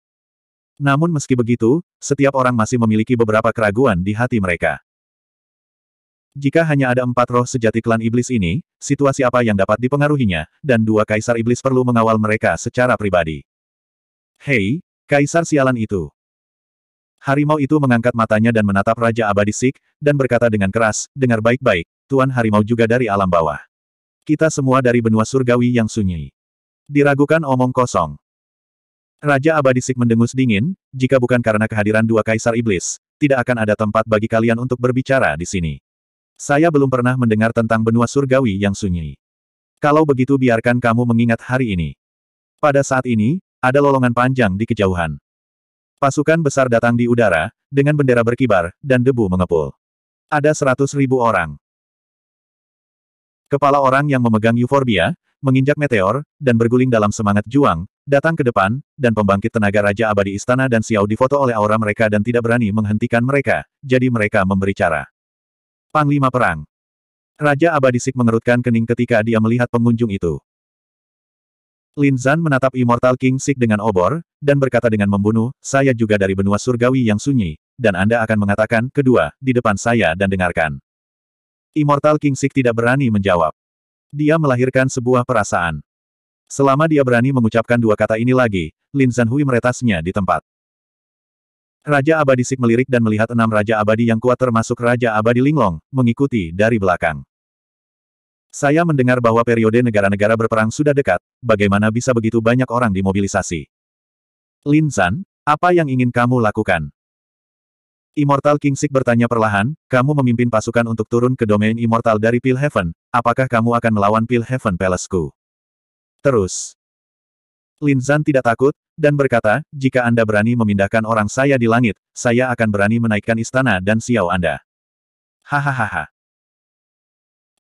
Namun meski begitu, setiap orang masih memiliki beberapa keraguan di hati mereka. Jika hanya ada empat roh sejati klan iblis ini, situasi apa yang dapat dipengaruhinya, dan dua kaisar iblis perlu mengawal mereka secara pribadi. Hei, kaisar sialan itu. Harimau itu mengangkat matanya dan menatap Raja Abadi Sik, dan berkata dengan keras, dengar baik-baik, Tuan Harimau juga dari alam bawah. Kita semua dari benua surgawi yang sunyi. Diragukan omong kosong. Raja Abadi Sik mendengus dingin, jika bukan karena kehadiran dua kaisar iblis, tidak akan ada tempat bagi kalian untuk berbicara di sini. Saya belum pernah mendengar tentang benua surgawi yang sunyi. Kalau begitu biarkan kamu mengingat hari ini. Pada saat ini, ada lolongan panjang di kejauhan. Pasukan besar datang di udara, dengan bendera berkibar, dan debu mengepul. Ada seratus ribu orang. Kepala orang yang memegang euforbia, menginjak meteor, dan berguling dalam semangat juang, datang ke depan, dan pembangkit tenaga Raja Abadi Istana dan Xiao difoto oleh aura mereka dan tidak berani menghentikan mereka, jadi mereka memberi cara. Panglima Perang Raja Abadi Sik mengerutkan kening ketika dia melihat pengunjung itu. Lin Zan menatap Immortal King Sik dengan obor, dan berkata dengan membunuh, saya juga dari benua surgawi yang sunyi, dan Anda akan mengatakan, kedua, di depan saya dan dengarkan. Immortal King Sik tidak berani menjawab. Dia melahirkan sebuah perasaan. Selama dia berani mengucapkan dua kata ini lagi, Lin Zan Hui meretasnya di tempat. Raja Abadi Sik melirik dan melihat enam Raja Abadi yang kuat termasuk Raja Abadi Linglong, mengikuti dari belakang. Saya mendengar bahwa periode negara-negara berperang sudah dekat, bagaimana bisa begitu banyak orang dimobilisasi? Lin San, apa yang ingin kamu lakukan? Immortal Kingsik bertanya perlahan, kamu memimpin pasukan untuk turun ke domain Immortal dari Heaven. apakah kamu akan melawan Palace Palaceku? Terus. Lin Zan tidak takut, dan berkata, jika Anda berani memindahkan orang saya di langit, saya akan berani menaikkan istana dan siau Anda. Hahaha.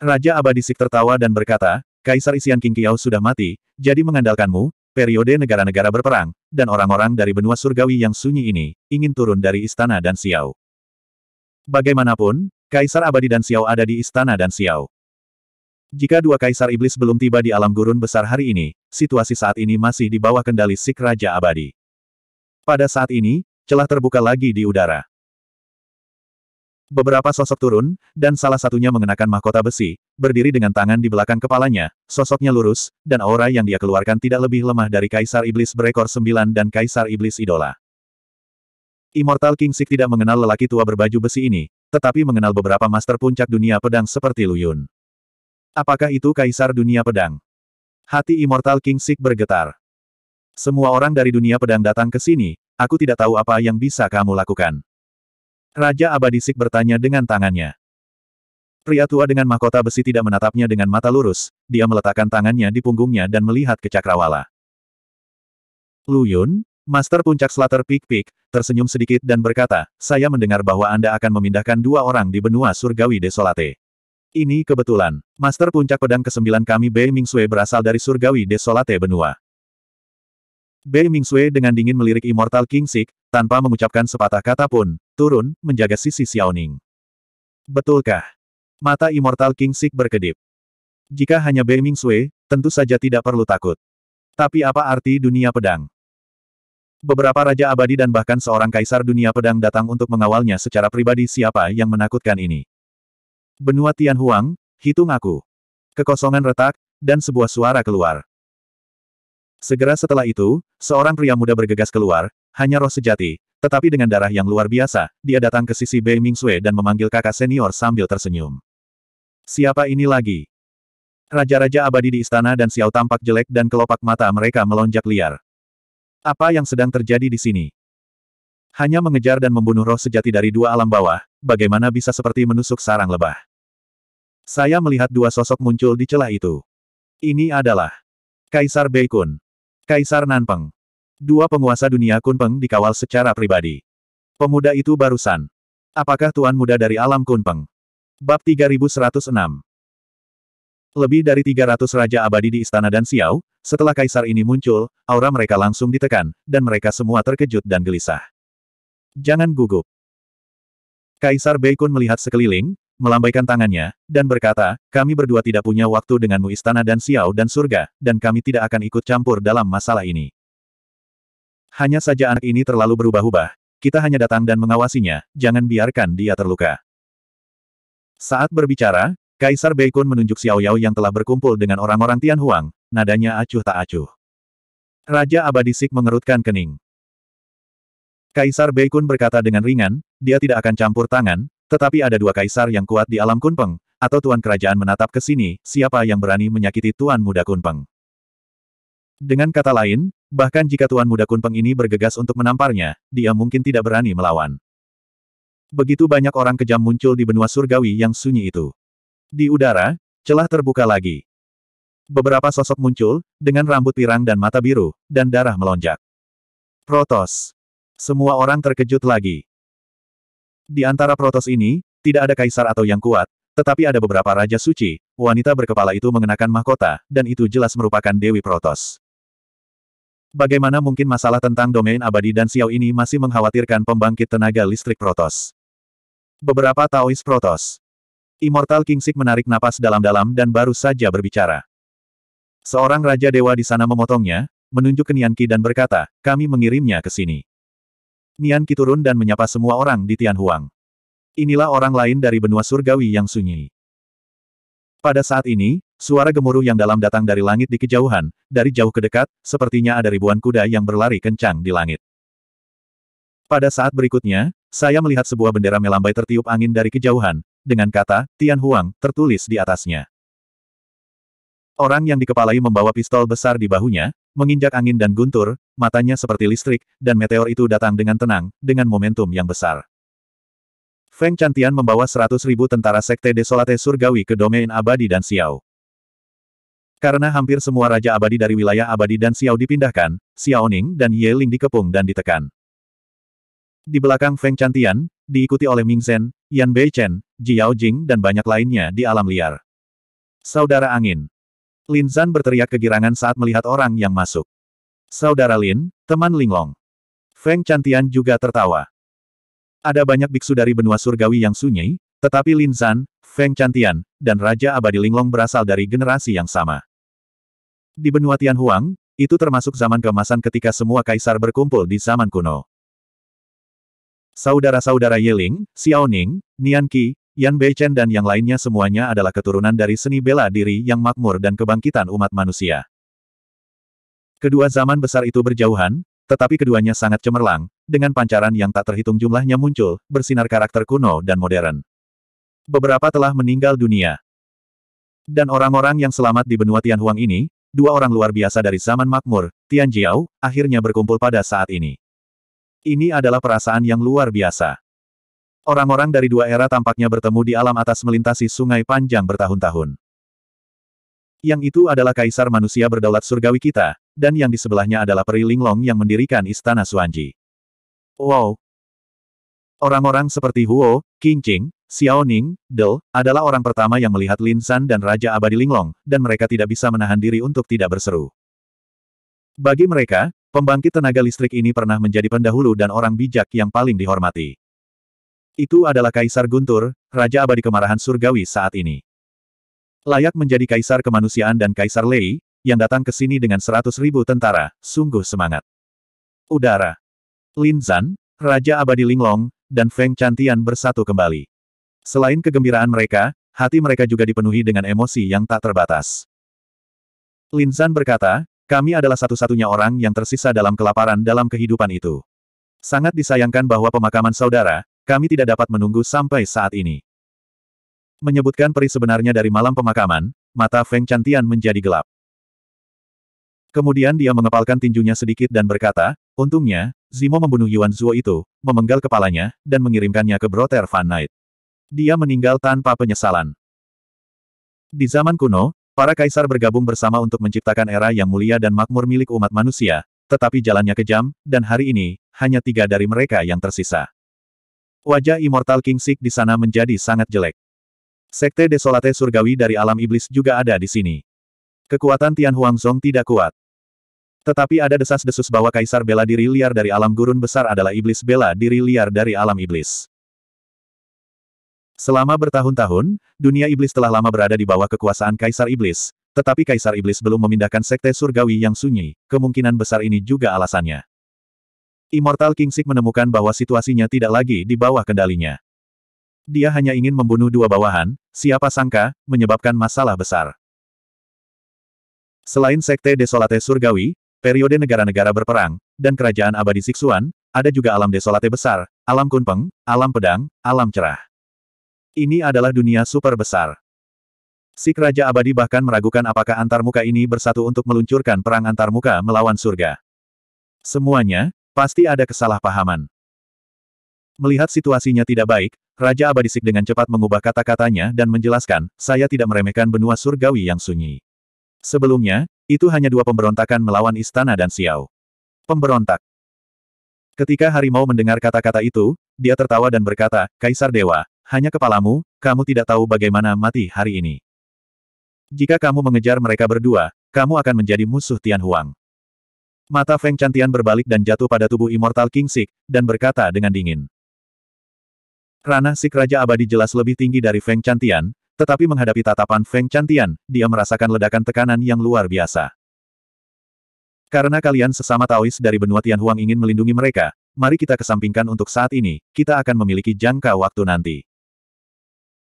Raja Abadi Sik tertawa dan berkata, Kaisar Isian King Kiao sudah mati, jadi mengandalkanmu, periode negara-negara berperang, dan orang-orang dari benua surgawi yang sunyi ini, ingin turun dari istana dan Xiao. Bagaimanapun, Kaisar Abadi dan Xiao ada di istana dan Xiao. Jika dua kaisar iblis belum tiba di alam gurun besar hari ini, situasi saat ini masih di bawah kendali Sik Raja Abadi. Pada saat ini, celah terbuka lagi di udara. Beberapa sosok turun, dan salah satunya mengenakan mahkota besi, berdiri dengan tangan di belakang kepalanya, sosoknya lurus, dan aura yang dia keluarkan tidak lebih lemah dari Kaisar Iblis Berekor Sembilan dan Kaisar Iblis Idola. Immortal King Sik tidak mengenal lelaki tua berbaju besi ini, tetapi mengenal beberapa master puncak dunia pedang seperti Luyun. Apakah itu Kaisar Dunia Pedang? Hati Immortal King Sik bergetar. Semua orang dari dunia pedang datang ke sini, aku tidak tahu apa yang bisa kamu lakukan. Raja Abadi Sik bertanya dengan tangannya. Pria tua dengan mahkota besi tidak menatapnya dengan mata lurus, dia meletakkan tangannya di punggungnya dan melihat ke cakrawala. Lu Yun, Master Puncak Slater Pik Pik, tersenyum sedikit dan berkata, saya mendengar bahwa Anda akan memindahkan dua orang di benua surgawi Desolate. Ini kebetulan, Master Puncak Pedang ke-9 kami Bei Ming Sui berasal dari surgawi Desolate benua. Bei Ming Sui dengan dingin melirik Immortal King Sik, tanpa mengucapkan sepatah kata pun, turun, menjaga sisi Xiaoning. Betulkah? Mata Immortal King Sik berkedip. Jika hanya Bei Sui, tentu saja tidak perlu takut. Tapi apa arti dunia pedang? Beberapa raja abadi dan bahkan seorang kaisar dunia pedang datang untuk mengawalnya secara pribadi siapa yang menakutkan ini. Benua Tianhuang, hitung aku. Kekosongan retak, dan sebuah suara keluar. Segera setelah itu, seorang pria muda bergegas keluar, hanya roh sejati, tetapi dengan darah yang luar biasa, dia datang ke sisi Bei Mingsue dan memanggil kakak senior sambil tersenyum. Siapa ini lagi? Raja-raja abadi di istana dan Xiao tampak jelek dan kelopak mata mereka melonjak liar. Apa yang sedang terjadi di sini? Hanya mengejar dan membunuh roh sejati dari dua alam bawah, bagaimana bisa seperti menusuk sarang lebah? Saya melihat dua sosok muncul di celah itu. Ini adalah Kaisar Beikun, Kaisar Nanpeng, Dua penguasa dunia Kunpeng dikawal secara pribadi. Pemuda itu barusan. Apakah tuan muda dari alam Kunpeng? Bab 3106 Lebih dari 300 raja abadi di istana dan Xiao, setelah kaisar ini muncul, aura mereka langsung ditekan, dan mereka semua terkejut dan gelisah. Jangan gugup. Kaisar Beikun melihat sekeliling, melambaikan tangannya, dan berkata, kami berdua tidak punya waktu denganmu istana dan Xiao dan surga, dan kami tidak akan ikut campur dalam masalah ini. Hanya saja anak ini terlalu berubah-ubah, kita hanya datang dan mengawasinya, jangan biarkan dia terluka. Saat berbicara, Kaisar Beikun menunjuk Xiao Yao yang telah berkumpul dengan orang-orang Tianhuang, nadanya acuh tak acuh. Raja Abadi Sik mengerutkan kening. Kaisar Beikun berkata dengan ringan, dia tidak akan campur tangan, tetapi ada dua kaisar yang kuat di alam Kunpeng, atau Tuan Kerajaan menatap ke sini, siapa yang berani menyakiti Tuan Muda Kunpeng. Dengan kata lain, Bahkan jika Tuan Muda Kunpeng ini bergegas untuk menamparnya, dia mungkin tidak berani melawan. Begitu banyak orang kejam muncul di benua surgawi yang sunyi itu. Di udara, celah terbuka lagi. Beberapa sosok muncul, dengan rambut pirang dan mata biru, dan darah melonjak. Protos. Semua orang terkejut lagi. Di antara Protos ini, tidak ada kaisar atau yang kuat, tetapi ada beberapa raja suci, wanita berkepala itu mengenakan mahkota, dan itu jelas merupakan Dewi Protos. Bagaimana mungkin masalah tentang domain abadi dan Xiao ini masih mengkhawatirkan pembangkit tenaga listrik Protos? Beberapa Taois Protos. Immortal Kingsik menarik napas dalam-dalam dan baru saja berbicara. Seorang Raja Dewa di sana memotongnya, menunjuk ke Nianki dan berkata, kami mengirimnya ke sini. Nianki turun dan menyapa semua orang di Tianhuang. Inilah orang lain dari benua surgawi yang sunyi. Pada saat ini, Suara gemuruh yang dalam datang dari langit di kejauhan, dari jauh ke dekat, sepertinya ada ribuan kuda yang berlari kencang di langit. Pada saat berikutnya, saya melihat sebuah bendera melambai tertiup angin dari kejauhan, dengan kata, Tian Huang, tertulis di atasnya. Orang yang dikepalai membawa pistol besar di bahunya, menginjak angin dan guntur, matanya seperti listrik, dan meteor itu datang dengan tenang, dengan momentum yang besar. Feng Chantian membawa seratus ribu tentara Sekte Desolate Surgawi ke domain abadi dan Xiao. Karena hampir semua Raja Abadi dari wilayah Abadi dan Xiao dipindahkan, Xiaoning dan Ye Ling dikepung dan ditekan. Di belakang Feng Chantian, diikuti oleh Ming Zhen, Yan Beichen, Jiao Jing dan banyak lainnya di alam liar. Saudara Angin. Lin Zhan berteriak kegirangan saat melihat orang yang masuk. Saudara Lin, teman Linglong. Feng Chantian juga tertawa. Ada banyak biksu dari benua surgawi yang sunyi, tetapi Lin Zhan, Feng Chantian, dan Raja Abadi Linglong berasal dari generasi yang sama. Di benua Tianhuang, itu termasuk zaman keemasan ketika semua kaisar berkumpul di zaman kuno. Saudara-saudara Yeling, Xiaoning, Nianqi, Yan Beichen dan yang lainnya semuanya adalah keturunan dari seni bela diri yang makmur dan kebangkitan umat manusia. Kedua zaman besar itu berjauhan, tetapi keduanya sangat cemerlang, dengan pancaran yang tak terhitung jumlahnya muncul, bersinar karakter kuno dan modern. Beberapa telah meninggal dunia. Dan orang-orang yang selamat di benua Tianhuang ini, dua orang luar biasa dari zaman makmur, Tian Jiao, akhirnya berkumpul pada saat ini. Ini adalah perasaan yang luar biasa. Orang-orang dari dua era tampaknya bertemu di alam atas melintasi sungai panjang bertahun-tahun. Yang itu adalah kaisar manusia berdaulat surgawi kita, dan yang di sebelahnya adalah peri Linglong yang mendirikan istana Suanji. Wow! Orang-orang seperti Huo, Qingqing, Xiao Ning, Del, adalah orang pertama yang melihat Lin San dan Raja Abadi Linglong, dan mereka tidak bisa menahan diri untuk tidak berseru. Bagi mereka, pembangkit tenaga listrik ini pernah menjadi pendahulu dan orang bijak yang paling dihormati. Itu adalah Kaisar Guntur, Raja Abadi Kemarahan Surgawi saat ini. Layak menjadi Kaisar Kemanusiaan dan Kaisar Lei, yang datang ke sini dengan seratus ribu tentara, sungguh semangat. Udara. Lin Zan, Raja Abadi Linglong, dan Feng Cantian bersatu kembali. Selain kegembiraan mereka, hati mereka juga dipenuhi dengan emosi yang tak terbatas. Linsan berkata, kami adalah satu-satunya orang yang tersisa dalam kelaparan dalam kehidupan itu. Sangat disayangkan bahwa pemakaman saudara, kami tidak dapat menunggu sampai saat ini. Menyebutkan peri sebenarnya dari malam pemakaman, mata Feng Cantian menjadi gelap. Kemudian dia mengepalkan tinjunya sedikit dan berkata, untungnya, Zimo membunuh Yuan Zuo itu, memenggal kepalanya, dan mengirimkannya ke Brother Van Night." Dia meninggal tanpa penyesalan. Di zaman kuno, para kaisar bergabung bersama untuk menciptakan era yang mulia dan makmur milik umat manusia, tetapi jalannya kejam, dan hari ini, hanya tiga dari mereka yang tersisa. Wajah Immortal King Sik di sana menjadi sangat jelek. Sekte Desolate Surgawi dari alam iblis juga ada di sini. Kekuatan Tian Huangzong tidak kuat. Tetapi ada desas-desus bahwa kaisar bela diri liar dari alam gurun besar adalah iblis bela diri liar dari alam iblis. Selama bertahun-tahun, dunia iblis telah lama berada di bawah kekuasaan Kaisar Iblis, tetapi Kaisar Iblis belum memindahkan sekte surgawi yang sunyi, kemungkinan besar ini juga alasannya. Immortal Kingsik menemukan bahwa situasinya tidak lagi di bawah kendalinya. Dia hanya ingin membunuh dua bawahan, siapa sangka, menyebabkan masalah besar. Selain sekte desolate surgawi, periode negara-negara berperang, dan kerajaan abadi Siksuan, ada juga alam desolate besar, alam kunpeng, alam pedang, alam cerah. Ini adalah dunia super besar. Si Raja Abadi bahkan meragukan apakah antarmuka ini bersatu untuk meluncurkan perang antarmuka melawan surga. Semuanya, pasti ada kesalahpahaman. Melihat situasinya tidak baik, Raja Abadi sik dengan cepat mengubah kata-katanya dan menjelaskan, saya tidak meremehkan benua surgawi yang sunyi. Sebelumnya, itu hanya dua pemberontakan melawan istana dan Xiao. Pemberontak. Ketika harimau mendengar kata-kata itu, dia tertawa dan berkata, Kaisar Dewa, hanya kepalamu, kamu tidak tahu bagaimana mati hari ini. Jika kamu mengejar mereka berdua, kamu akan menjadi musuh Tian Huang. Mata Feng Cantian berbalik dan jatuh pada tubuh Immortal King Sik, dan berkata dengan dingin. Ranah Sik Raja Abadi jelas lebih tinggi dari Feng Cantian, tetapi menghadapi tatapan Feng Cantian, dia merasakan ledakan tekanan yang luar biasa. Karena kalian sesama Taois dari benua Tian Huang ingin melindungi mereka, mari kita kesampingkan untuk saat ini, kita akan memiliki jangka waktu nanti.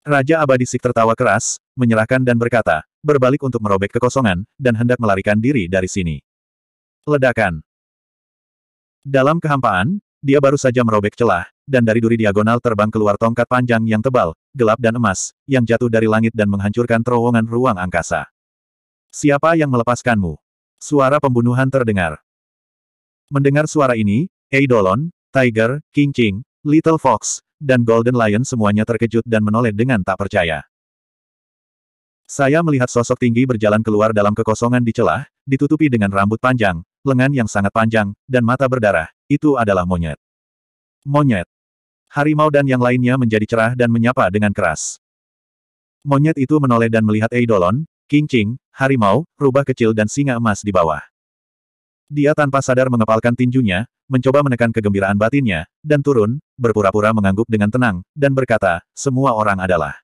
Raja Abadisik tertawa keras, menyerahkan dan berkata, berbalik untuk merobek kekosongan, dan hendak melarikan diri dari sini. Ledakan. Dalam kehampaan, dia baru saja merobek celah, dan dari duri diagonal terbang keluar tongkat panjang yang tebal, gelap dan emas, yang jatuh dari langit dan menghancurkan terowongan ruang angkasa. Siapa yang melepaskanmu? Suara pembunuhan terdengar. Mendengar suara ini, Eidolon, Tiger, King King, Little Fox, dan Golden Lion semuanya terkejut dan menoleh dengan tak percaya. Saya melihat sosok tinggi berjalan keluar dalam kekosongan di celah, ditutupi dengan rambut panjang, lengan yang sangat panjang, dan mata berdarah. Itu adalah monyet. Monyet. Harimau dan yang lainnya menjadi cerah dan menyapa dengan keras. Monyet itu menoleh dan melihat Eidolon, King, harimau, rubah kecil dan singa emas di bawah. Dia tanpa sadar mengepalkan tinjunya, mencoba menekan kegembiraan batinnya, dan turun, berpura-pura mengangguk dengan tenang, dan berkata, semua orang adalah.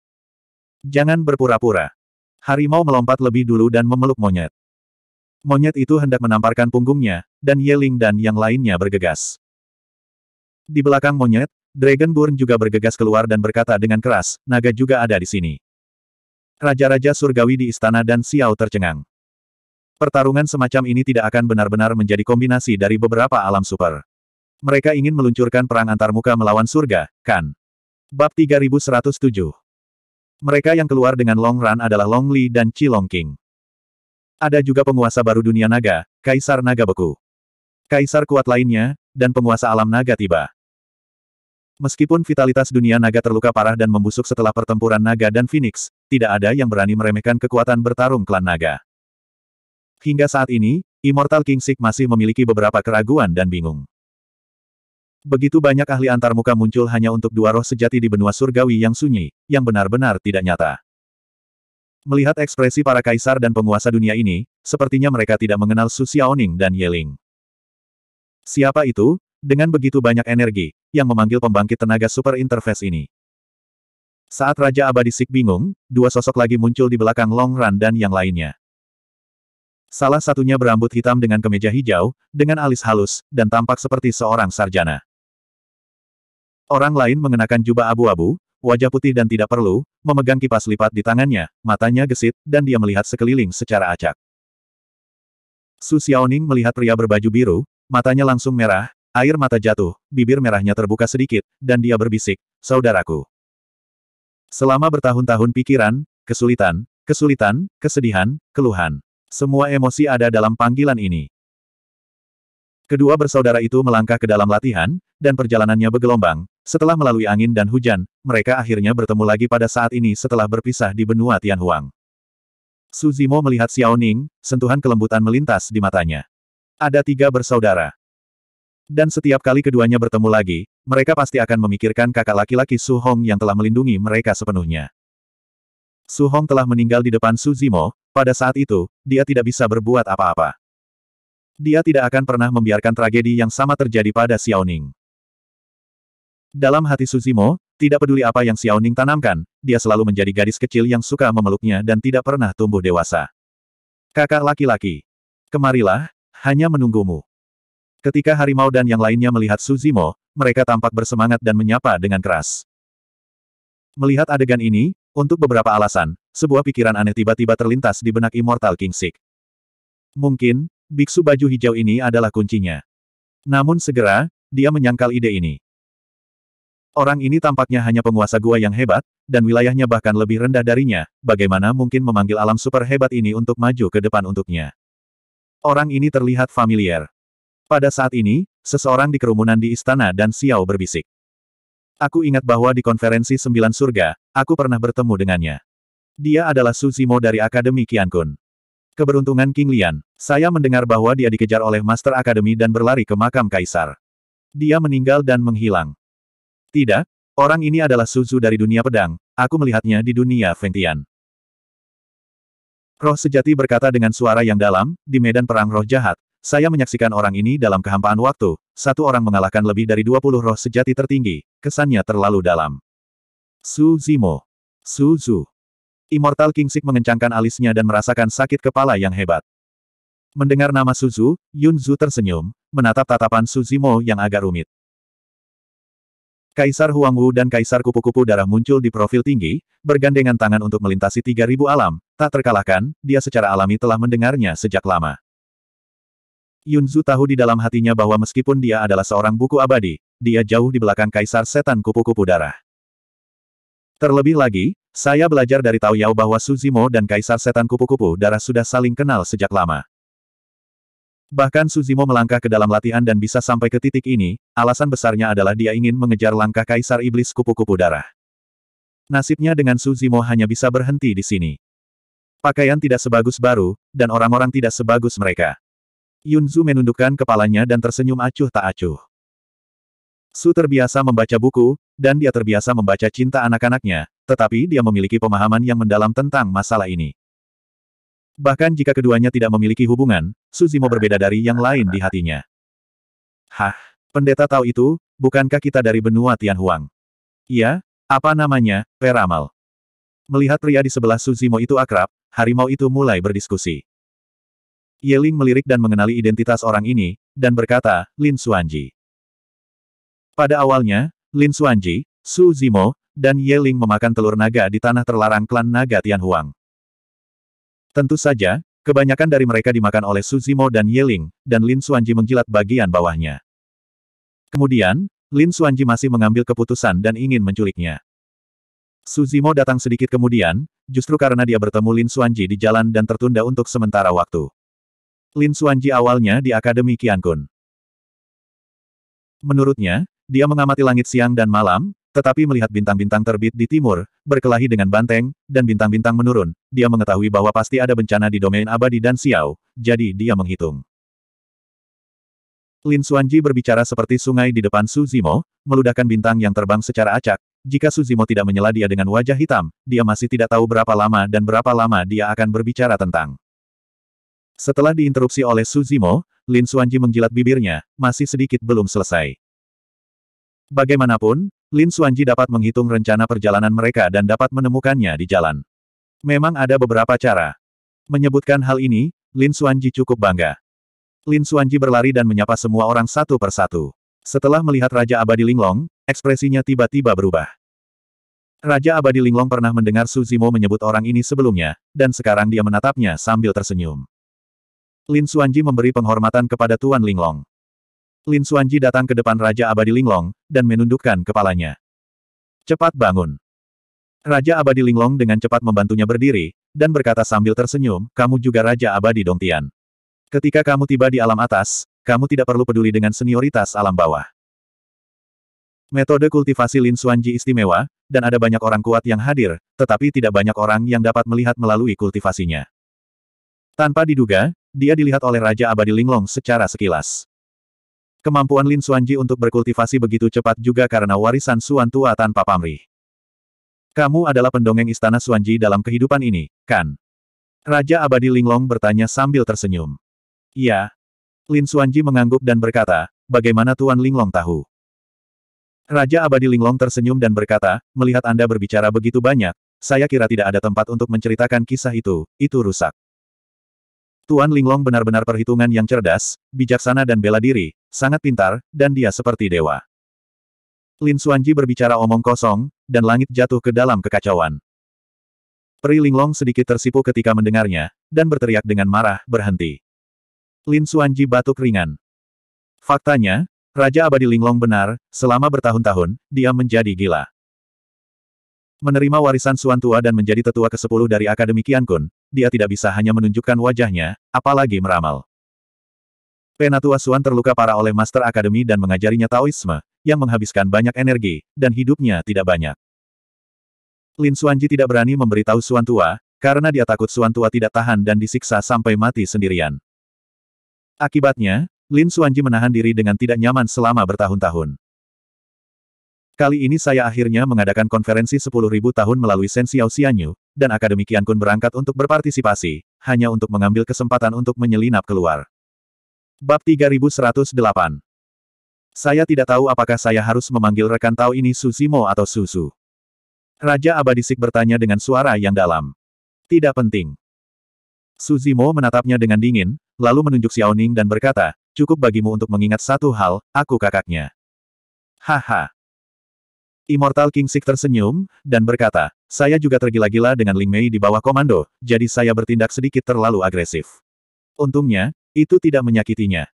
Jangan berpura-pura. Harimau melompat lebih dulu dan memeluk monyet. Monyet itu hendak menamparkan punggungnya, dan Yeling dan yang lainnya bergegas. Di belakang monyet, Dragonborn juga bergegas keluar dan berkata dengan keras, naga juga ada di sini. Raja-raja surgawi di istana dan Xiao tercengang. Pertarungan semacam ini tidak akan benar-benar menjadi kombinasi dari beberapa alam super. Mereka ingin meluncurkan perang antarmuka melawan surga, kan? Bab 3107 Mereka yang keluar dengan Long run adalah Long Li dan Chi Long King. Ada juga penguasa baru dunia naga, Kaisar Naga Beku. Kaisar kuat lainnya, dan penguasa alam naga tiba. Meskipun vitalitas dunia naga terluka parah dan membusuk setelah pertempuran naga dan Phoenix, tidak ada yang berani meremehkan kekuatan bertarung klan naga. Hingga saat ini, Immortal King Sik masih memiliki beberapa keraguan dan bingung. Begitu banyak ahli antarmuka muncul hanya untuk dua roh sejati di benua surgawi yang sunyi, yang benar-benar tidak nyata. Melihat ekspresi para kaisar dan penguasa dunia ini, sepertinya mereka tidak mengenal Su Xiaoning dan Yeling. Siapa itu? Dengan begitu banyak energi, yang memanggil pembangkit tenaga super interface ini. Saat Raja Abadi Sik bingung, dua sosok lagi muncul di belakang Long Run dan yang lainnya. Salah satunya berambut hitam dengan kemeja hijau, dengan alis halus, dan tampak seperti seorang sarjana. Orang lain mengenakan jubah abu-abu, wajah putih dan tidak perlu, memegang kipas lipat di tangannya, matanya gesit, dan dia melihat sekeliling secara acak. Su Xiaoning melihat pria berbaju biru, matanya langsung merah, air mata jatuh, bibir merahnya terbuka sedikit, dan dia berbisik, Saudaraku. Selama bertahun-tahun pikiran, kesulitan, kesulitan, kesedihan, keluhan. Semua emosi ada dalam panggilan ini. Kedua bersaudara itu melangkah ke dalam latihan, dan perjalanannya bergelombang, setelah melalui angin dan hujan, mereka akhirnya bertemu lagi pada saat ini setelah berpisah di benua Tianhuang. Su Zimo melihat Xiao Ning, sentuhan kelembutan melintas di matanya. Ada tiga bersaudara. Dan setiap kali keduanya bertemu lagi, mereka pasti akan memikirkan kakak laki-laki Su Hong yang telah melindungi mereka sepenuhnya. Su Hong telah meninggal di depan Su Zimo, pada saat itu, dia tidak bisa berbuat apa-apa. Dia tidak akan pernah membiarkan tragedi yang sama terjadi pada Xiao Ning. Dalam hati Suzimo, tidak peduli apa yang Xiao Ning tanamkan, dia selalu menjadi gadis kecil yang suka memeluknya dan tidak pernah tumbuh dewasa. Kakak laki-laki. Kemarilah, hanya menunggumu. Ketika harimau dan yang lainnya melihat Suzimo, mereka tampak bersemangat dan menyapa dengan keras. Melihat adegan ini, untuk beberapa alasan, sebuah pikiran aneh tiba-tiba terlintas di benak Immortal Kingsik. Mungkin, biksu baju hijau ini adalah kuncinya. Namun segera, dia menyangkal ide ini. Orang ini tampaknya hanya penguasa gua yang hebat, dan wilayahnya bahkan lebih rendah darinya, bagaimana mungkin memanggil alam super hebat ini untuk maju ke depan untuknya. Orang ini terlihat familiar. Pada saat ini, seseorang di kerumunan di istana dan Xiao berbisik. Aku ingat bahwa di konferensi Sembilan Surga, aku pernah bertemu dengannya. Dia adalah Su Zimo dari Akademi Qiankun. Keberuntungan King Lian, saya mendengar bahwa dia dikejar oleh Master Akademi dan berlari ke makam Kaisar. Dia meninggal dan menghilang. Tidak, orang ini adalah Suzu dari dunia pedang, aku melihatnya di dunia Fengtian. Roh sejati berkata dengan suara yang dalam, di medan perang roh jahat, saya menyaksikan orang ini dalam kehampaan waktu, satu orang mengalahkan lebih dari 20 roh sejati tertinggi, kesannya terlalu dalam. Su Zimo. Suzu. Immortal Kingsik mengencangkan alisnya dan merasakan sakit kepala yang hebat. Mendengar nama Suzu, Yunzu tersenyum, menatap tatapan Suzimo yang agak rumit. Kaisar Huang Wu dan Kaisar Kupu-Kupu Darah muncul di profil tinggi, bergandengan tangan untuk melintasi 3000 alam, tak terkalahkan, dia secara alami telah mendengarnya sejak lama. Yun Yunzu tahu di dalam hatinya bahwa meskipun dia adalah seorang buku abadi, dia jauh di belakang Kaisar Setan Kupu-Kupu Darah. Terlebih lagi, saya belajar dari Tao Yao bahwa Suzimo dan Kaisar Setan Kupu-Kupu Darah sudah saling kenal sejak lama. Bahkan Suzimo melangkah ke dalam latihan dan bisa sampai ke titik ini, alasan besarnya adalah dia ingin mengejar langkah Kaisar Iblis Kupu-Kupu Darah. Nasibnya dengan Suzimo hanya bisa berhenti di sini. Pakaian tidak sebagus baru, dan orang-orang tidak sebagus mereka. Yunzu menundukkan kepalanya dan tersenyum acuh tak acuh. Su terbiasa membaca buku, dan dia terbiasa membaca cinta anak-anaknya, tetapi dia memiliki pemahaman yang mendalam tentang masalah ini. Bahkan jika keduanya tidak memiliki hubungan, Suzimo berbeda dari yang lain di hatinya. Hah, pendeta tahu itu, bukankah kita dari benua Tianhuang? Iya, apa namanya, Peramal. Melihat pria di sebelah Suzimo itu akrab, harimau itu mulai berdiskusi. Yeling melirik dan mengenali identitas orang ini, dan berkata, Lin Suanji. Pada awalnya, Lin Suanji, Su Zimo, dan Yeling memakan telur naga di tanah terlarang klan naga Tianhuang. Tentu saja, Kebanyakan dari mereka dimakan oleh Suzimo dan Yeling, dan Lin Suanji menjilat bagian bawahnya. Kemudian, Lin Suanji masih mengambil keputusan dan ingin menculiknya. Suzimo datang sedikit kemudian, justru karena dia bertemu Lin Suanji di jalan dan tertunda untuk sementara waktu. Lin Suanji awalnya di Akademi Qiankun. Menurutnya, dia mengamati langit siang dan malam, tetapi melihat bintang-bintang terbit di timur, berkelahi dengan banteng, dan bintang-bintang menurun, dia mengetahui bahwa pasti ada bencana di domain abadi dan Xiao, jadi dia menghitung. Lin Suanji berbicara seperti sungai di depan Su Zimo, meludahkan bintang yang terbang secara acak. Jika Su Zimo tidak menyela dia dengan wajah hitam, dia masih tidak tahu berapa lama dan berapa lama dia akan berbicara tentang. Setelah diinterupsi oleh Su Zimo, Lin Suanji menjilat bibirnya, masih sedikit belum selesai. Bagaimanapun, Lin Suanji dapat menghitung rencana perjalanan mereka dan dapat menemukannya di jalan. Memang ada beberapa cara. Menyebutkan hal ini, Lin Suanji cukup bangga. Lin Suanji berlari dan menyapa semua orang satu per satu. Setelah melihat Raja Abadi Linglong, ekspresinya tiba-tiba berubah. Raja Abadi Linglong pernah mendengar Suzimo menyebut orang ini sebelumnya, dan sekarang dia menatapnya sambil tersenyum. Lin Suanji memberi penghormatan kepada Tuan Linglong. Lin Xuanji datang ke depan Raja Abadi Linglong, dan menundukkan kepalanya. Cepat bangun. Raja Abadi Linglong dengan cepat membantunya berdiri, dan berkata sambil tersenyum, kamu juga Raja Abadi Dongtian. Ketika kamu tiba di alam atas, kamu tidak perlu peduli dengan senioritas alam bawah. Metode kultivasi Lin Xuanji istimewa, dan ada banyak orang kuat yang hadir, tetapi tidak banyak orang yang dapat melihat melalui kultivasinya. Tanpa diduga, dia dilihat oleh Raja Abadi Linglong secara sekilas. Kemampuan Lin Suanji untuk berkultivasi begitu cepat juga karena warisan Suan tua tanpa pamrih. Kamu adalah pendongeng istana Suanji dalam kehidupan ini, kan? Raja abadi Linglong bertanya sambil tersenyum. Iya. Lin Suanji mengangguk dan berkata, bagaimana Tuan Linglong tahu? Raja abadi Linglong tersenyum dan berkata, melihat Anda berbicara begitu banyak, saya kira tidak ada tempat untuk menceritakan kisah itu, itu rusak. Tuan Linglong benar-benar perhitungan yang cerdas, bijaksana dan bela diri, sangat pintar, dan dia seperti dewa. Lin Suanji berbicara omong kosong, dan langit jatuh ke dalam kekacauan. Peri Linglong sedikit tersipu ketika mendengarnya, dan berteriak dengan marah, berhenti. Lin Suanji batuk ringan. Faktanya, Raja Abadi Linglong benar, selama bertahun-tahun, dia menjadi gila. Menerima warisan Suan Tua dan menjadi tetua ke-10 dari Akademi Kian Kun, dia tidak bisa hanya menunjukkan wajahnya, apalagi meramal. Penatua Suan terluka parah oleh Master Akademi dan mengajarinya Taoisme, yang menghabiskan banyak energi, dan hidupnya tidak banyak. Lin Suanji tidak berani memberitahu Suan Tua, karena dia takut Suan Tua tidak tahan dan disiksa sampai mati sendirian. Akibatnya, Lin Suanji menahan diri dengan tidak nyaman selama bertahun-tahun. Kali ini saya akhirnya mengadakan konferensi 10.000 tahun melalui Sensiao Xianyu, dan Akademi Kun berangkat untuk berpartisipasi, hanya untuk mengambil kesempatan untuk menyelinap keluar. Bab 3108 Saya tidak tahu apakah saya harus memanggil rekan Tao ini Suzimo atau Susu. Raja Abadisik bertanya dengan suara yang dalam. Tidak penting. Suzimo menatapnya dengan dingin, lalu menunjuk Xiaoning dan berkata, cukup bagimu untuk mengingat satu hal, aku kakaknya. Haha. Immortal King Sik tersenyum, dan berkata, saya juga tergila-gila dengan Ling Mei di bawah komando, jadi saya bertindak sedikit terlalu agresif. Untungnya, itu tidak menyakitinya.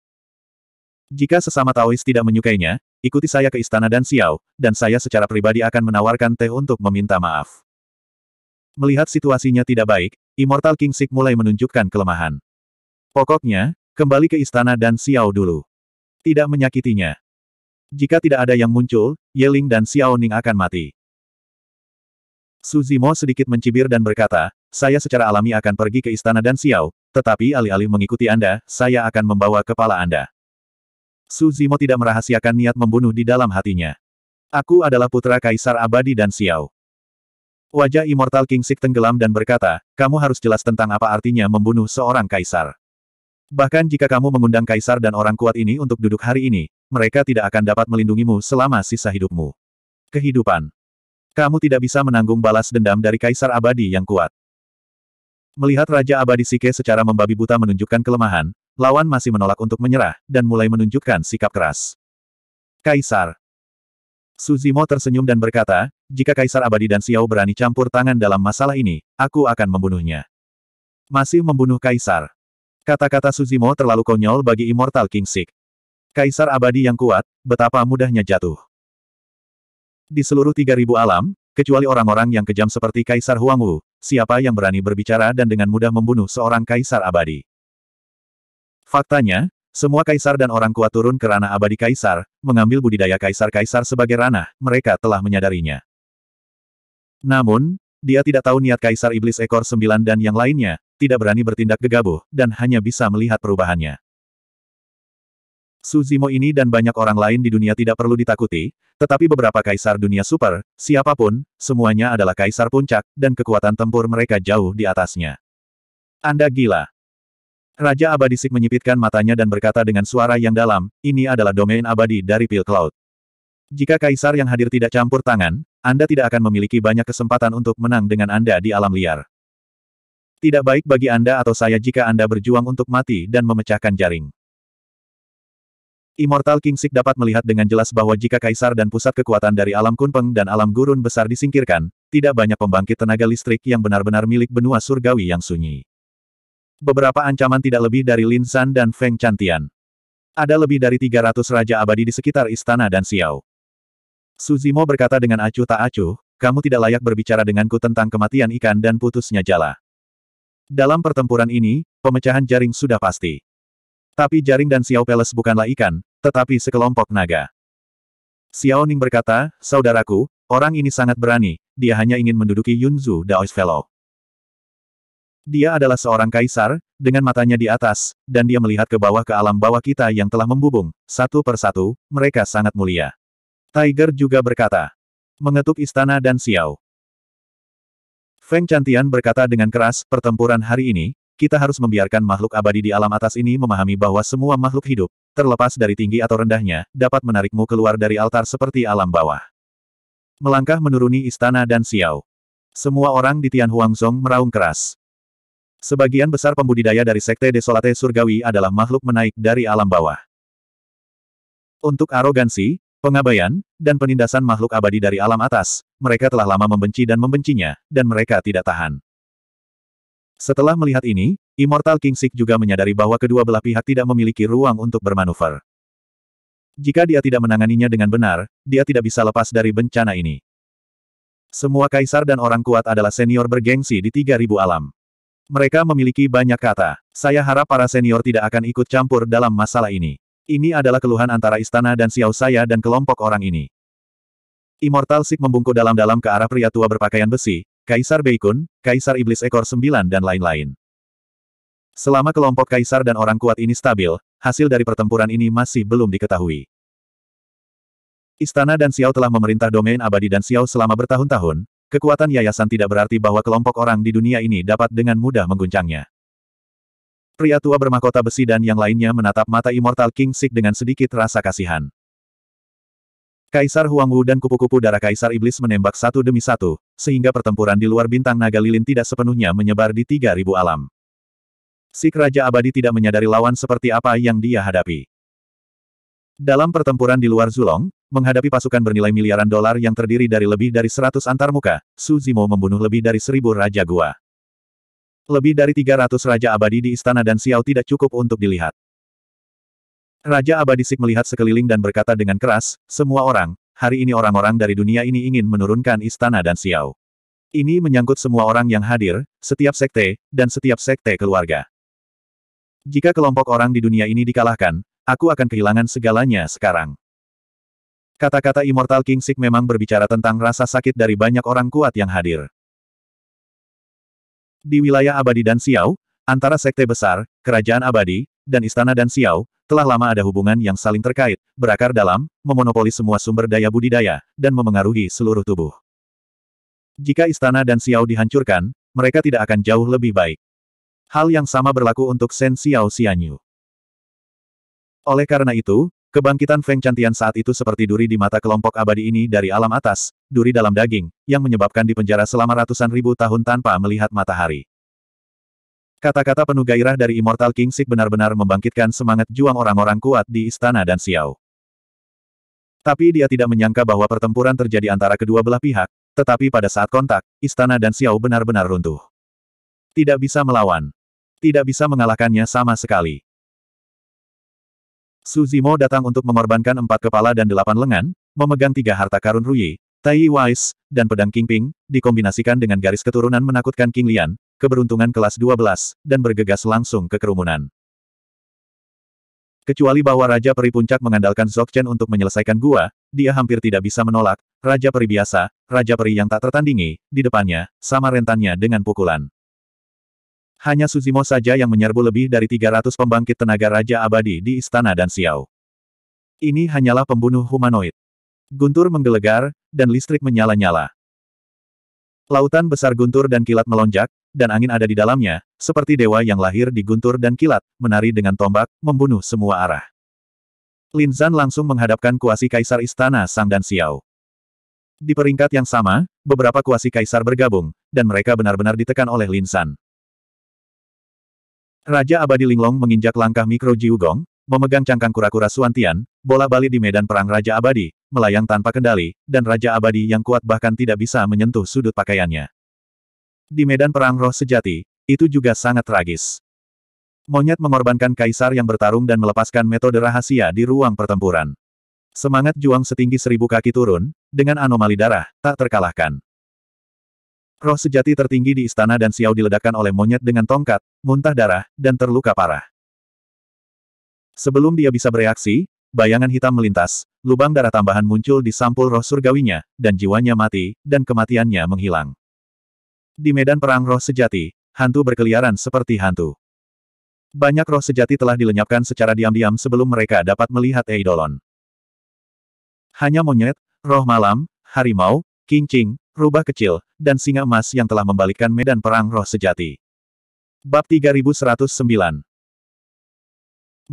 Jika sesama Taois tidak menyukainya, ikuti saya ke istana dan Xiao, dan saya secara pribadi akan menawarkan teh untuk meminta maaf. Melihat situasinya tidak baik, Immortal King Sik mulai menunjukkan kelemahan. Pokoknya, kembali ke istana dan Xiao dulu. Tidak menyakitinya. Jika tidak ada yang muncul, Yeling dan Xiao Ning akan mati. Suzimo sedikit mencibir dan berkata, saya secara alami akan pergi ke istana dan Xiao, tetapi alih-alih mengikuti Anda, saya akan membawa kepala Anda. Su Zimo tidak merahasiakan niat membunuh di dalam hatinya. Aku adalah putra Kaisar Abadi dan Xiao. Wajah Immortal King Sik tenggelam dan berkata, kamu harus jelas tentang apa artinya membunuh seorang kaisar. Bahkan jika kamu mengundang kaisar dan orang kuat ini untuk duduk hari ini, mereka tidak akan dapat melindungimu selama sisa hidupmu. Kehidupan. Kamu tidak bisa menanggung balas dendam dari kaisar abadi yang kuat. Melihat Raja Abadi Sike secara membabi buta menunjukkan kelemahan, lawan masih menolak untuk menyerah, dan mulai menunjukkan sikap keras. Kaisar Suzimo tersenyum dan berkata, jika Kaisar Abadi dan Xiao berani campur tangan dalam masalah ini, aku akan membunuhnya. Masih membunuh Kaisar. Kata-kata Suzimo terlalu konyol bagi Immortal King Sik. Kaisar Abadi yang kuat, betapa mudahnya jatuh. Di seluruh 3000 alam, kecuali orang-orang yang kejam seperti Kaisar Huangwu, siapa yang berani berbicara dan dengan mudah membunuh seorang kaisar abadi. Faktanya, semua kaisar dan orang kuat turun ke ranah abadi kaisar, mengambil budidaya kaisar-kaisar sebagai ranah, mereka telah menyadarinya. Namun, dia tidak tahu niat kaisar iblis ekor sembilan dan yang lainnya, tidak berani bertindak gegabah, dan hanya bisa melihat perubahannya. Suzimo ini dan banyak orang lain di dunia tidak perlu ditakuti, tetapi beberapa kaisar dunia super, siapapun, semuanya adalah kaisar puncak, dan kekuatan tempur mereka jauh di atasnya. Anda gila. Raja Abadisik menyipitkan matanya dan berkata dengan suara yang dalam, ini adalah domain abadi dari Pil Cloud. Jika kaisar yang hadir tidak campur tangan, Anda tidak akan memiliki banyak kesempatan untuk menang dengan Anda di alam liar. Tidak baik bagi Anda atau saya jika Anda berjuang untuk mati dan memecahkan jaring. Immortal Kingsik dapat melihat dengan jelas bahwa jika kaisar dan pusat kekuatan dari alam kunpeng dan alam gurun besar disingkirkan, tidak banyak pembangkit tenaga listrik yang benar-benar milik benua surgawi yang sunyi. Beberapa ancaman tidak lebih dari Lin San dan Feng Chantian. Ada lebih dari 300 raja abadi di sekitar istana dan Xiao. Suzimo berkata dengan acuh tak acuh, kamu tidak layak berbicara denganku tentang kematian ikan dan putusnya jala. Dalam pertempuran ini, pemecahan jaring sudah pasti. Tapi jaring dan Xiao Peles bukanlah ikan, tetapi sekelompok naga. Xiao Ning berkata, Saudaraku, orang ini sangat berani, dia hanya ingin menduduki Yunzu Daois Fellow. Dia adalah seorang kaisar, dengan matanya di atas, dan dia melihat ke bawah ke alam bawah kita yang telah membubung, satu persatu, mereka sangat mulia. Tiger juga berkata, mengetuk istana dan Xiao. Feng Cantian berkata dengan keras, pertempuran hari ini, kita harus membiarkan makhluk abadi di alam atas ini memahami bahwa semua makhluk hidup, terlepas dari tinggi atau rendahnya, dapat menarikmu keluar dari altar seperti alam bawah. Melangkah menuruni istana dan Xiao. Semua orang di Tian Huangzong meraung keras. Sebagian besar pembudidaya dari Sekte Desolate Surgawi adalah makhluk menaik dari alam bawah. Untuk arogansi, pengabaian, dan penindasan makhluk abadi dari alam atas, mereka telah lama membenci dan membencinya, dan mereka tidak tahan. Setelah melihat ini, Immortal King Sik juga menyadari bahwa kedua belah pihak tidak memiliki ruang untuk bermanuver. Jika dia tidak menanganinya dengan benar, dia tidak bisa lepas dari bencana ini. Semua kaisar dan orang kuat adalah senior bergengsi di 3000 alam. Mereka memiliki banyak kata. Saya harap para senior tidak akan ikut campur dalam masalah ini. Ini adalah keluhan antara istana dan Siau saya dan kelompok orang ini. Immortal Sik membungkuk dalam-dalam ke arah pria tua berpakaian besi, Kaisar Beikun, Kaisar Iblis Ekor Sembilan dan lain-lain. Selama kelompok kaisar dan orang kuat ini stabil, hasil dari pertempuran ini masih belum diketahui. Istana dan Xiao telah memerintah domain abadi dan Xiao selama bertahun-tahun, kekuatan yayasan tidak berarti bahwa kelompok orang di dunia ini dapat dengan mudah mengguncangnya. Pria tua bermahkota besi dan yang lainnya menatap mata Immortal King Sik dengan sedikit rasa kasihan. Kaisar Huang Wu dan kupu-kupu darah Kaisar Iblis menembak satu demi satu, sehingga pertempuran di luar bintang naga lilin tidak sepenuhnya menyebar di 3000 alam. Si Raja Abadi tidak menyadari lawan seperti apa yang dia hadapi. Dalam pertempuran di luar Zulong, menghadapi pasukan bernilai miliaran dolar yang terdiri dari lebih dari seratus antarmuka, Su Zimo membunuh lebih dari seribu Raja Gua. Lebih dari 300 Raja Abadi di istana dan Xiao tidak cukup untuk dilihat. Raja Abadi Sik melihat sekeliling dan berkata dengan keras, semua orang, hari ini orang-orang dari dunia ini ingin menurunkan istana dan siau. Ini menyangkut semua orang yang hadir, setiap sekte, dan setiap sekte keluarga. Jika kelompok orang di dunia ini dikalahkan, aku akan kehilangan segalanya sekarang. Kata-kata Immortal King Sik memang berbicara tentang rasa sakit dari banyak orang kuat yang hadir. Di wilayah abadi dan Siau, antara sekte besar, kerajaan abadi, dan Istana dan Xiao, telah lama ada hubungan yang saling terkait, berakar dalam, memonopoli semua sumber daya budidaya, dan memengaruhi seluruh tubuh. Jika Istana dan Xiao dihancurkan, mereka tidak akan jauh lebih baik. Hal yang sama berlaku untuk Sen Xiao Xianyu. Oleh karena itu, Kebangkitan Feng Cantian saat itu seperti duri di mata kelompok abadi ini dari alam atas, duri dalam daging, yang menyebabkan dipenjara selama ratusan ribu tahun tanpa melihat matahari. Kata-kata penuh gairah dari Immortal King Sik benar-benar membangkitkan semangat juang orang-orang kuat di istana dan Xiao. Tapi dia tidak menyangka bahwa pertempuran terjadi antara kedua belah pihak, tetapi pada saat kontak, istana dan Xiao benar-benar runtuh. Tidak bisa melawan. Tidak bisa mengalahkannya sama sekali. Suzimo datang untuk mengorbankan empat kepala dan delapan lengan, memegang tiga harta karun rui. Tai Wise, dan pedang Kingping, dikombinasikan dengan garis keturunan menakutkan King Lian, keberuntungan kelas 12, dan bergegas langsung ke kerumunan. Kecuali bahwa Raja Peri Puncak mengandalkan Zokchen untuk menyelesaikan gua, dia hampir tidak bisa menolak, Raja Peri biasa, Raja Peri yang tak tertandingi, di depannya, sama rentannya dengan pukulan. Hanya Suzimo saja yang menyerbu lebih dari 300 pembangkit tenaga Raja Abadi di Istana dan Xiao. Ini hanyalah pembunuh humanoid. Guntur menggelegar, dan listrik menyala-nyala. Lautan besar guntur dan kilat melonjak, dan angin ada di dalamnya, seperti dewa yang lahir di guntur dan kilat, menari dengan tombak, membunuh semua arah. Lin Zan langsung menghadapkan kuasi kaisar istana Sang dan Xiao. Di peringkat yang sama, beberapa kuasi kaisar bergabung, dan mereka benar-benar ditekan oleh Lin Zan. Raja Abadi Linglong menginjak langkah mikro Jiugong, Memegang cangkang kura-kura Suantian, bola bali di medan perang Raja Abadi, melayang tanpa kendali, dan Raja Abadi yang kuat bahkan tidak bisa menyentuh sudut pakaiannya. Di medan perang roh sejati, itu juga sangat tragis. Monyet mengorbankan kaisar yang bertarung dan melepaskan metode rahasia di ruang pertempuran. Semangat juang setinggi seribu kaki turun, dengan anomali darah, tak terkalahkan. Roh sejati tertinggi di istana dan Xiao diledakkan oleh monyet dengan tongkat, muntah darah, dan terluka parah. Sebelum dia bisa bereaksi, bayangan hitam melintas, lubang darah tambahan muncul di sampul roh surgawinya, dan jiwanya mati, dan kematiannya menghilang. Di medan perang roh sejati, hantu berkeliaran seperti hantu. Banyak roh sejati telah dilenyapkan secara diam-diam sebelum mereka dapat melihat Eidolon. Hanya monyet, roh malam, harimau, kincing, rubah kecil, dan singa emas yang telah membalikkan medan perang roh sejati. Bab 3109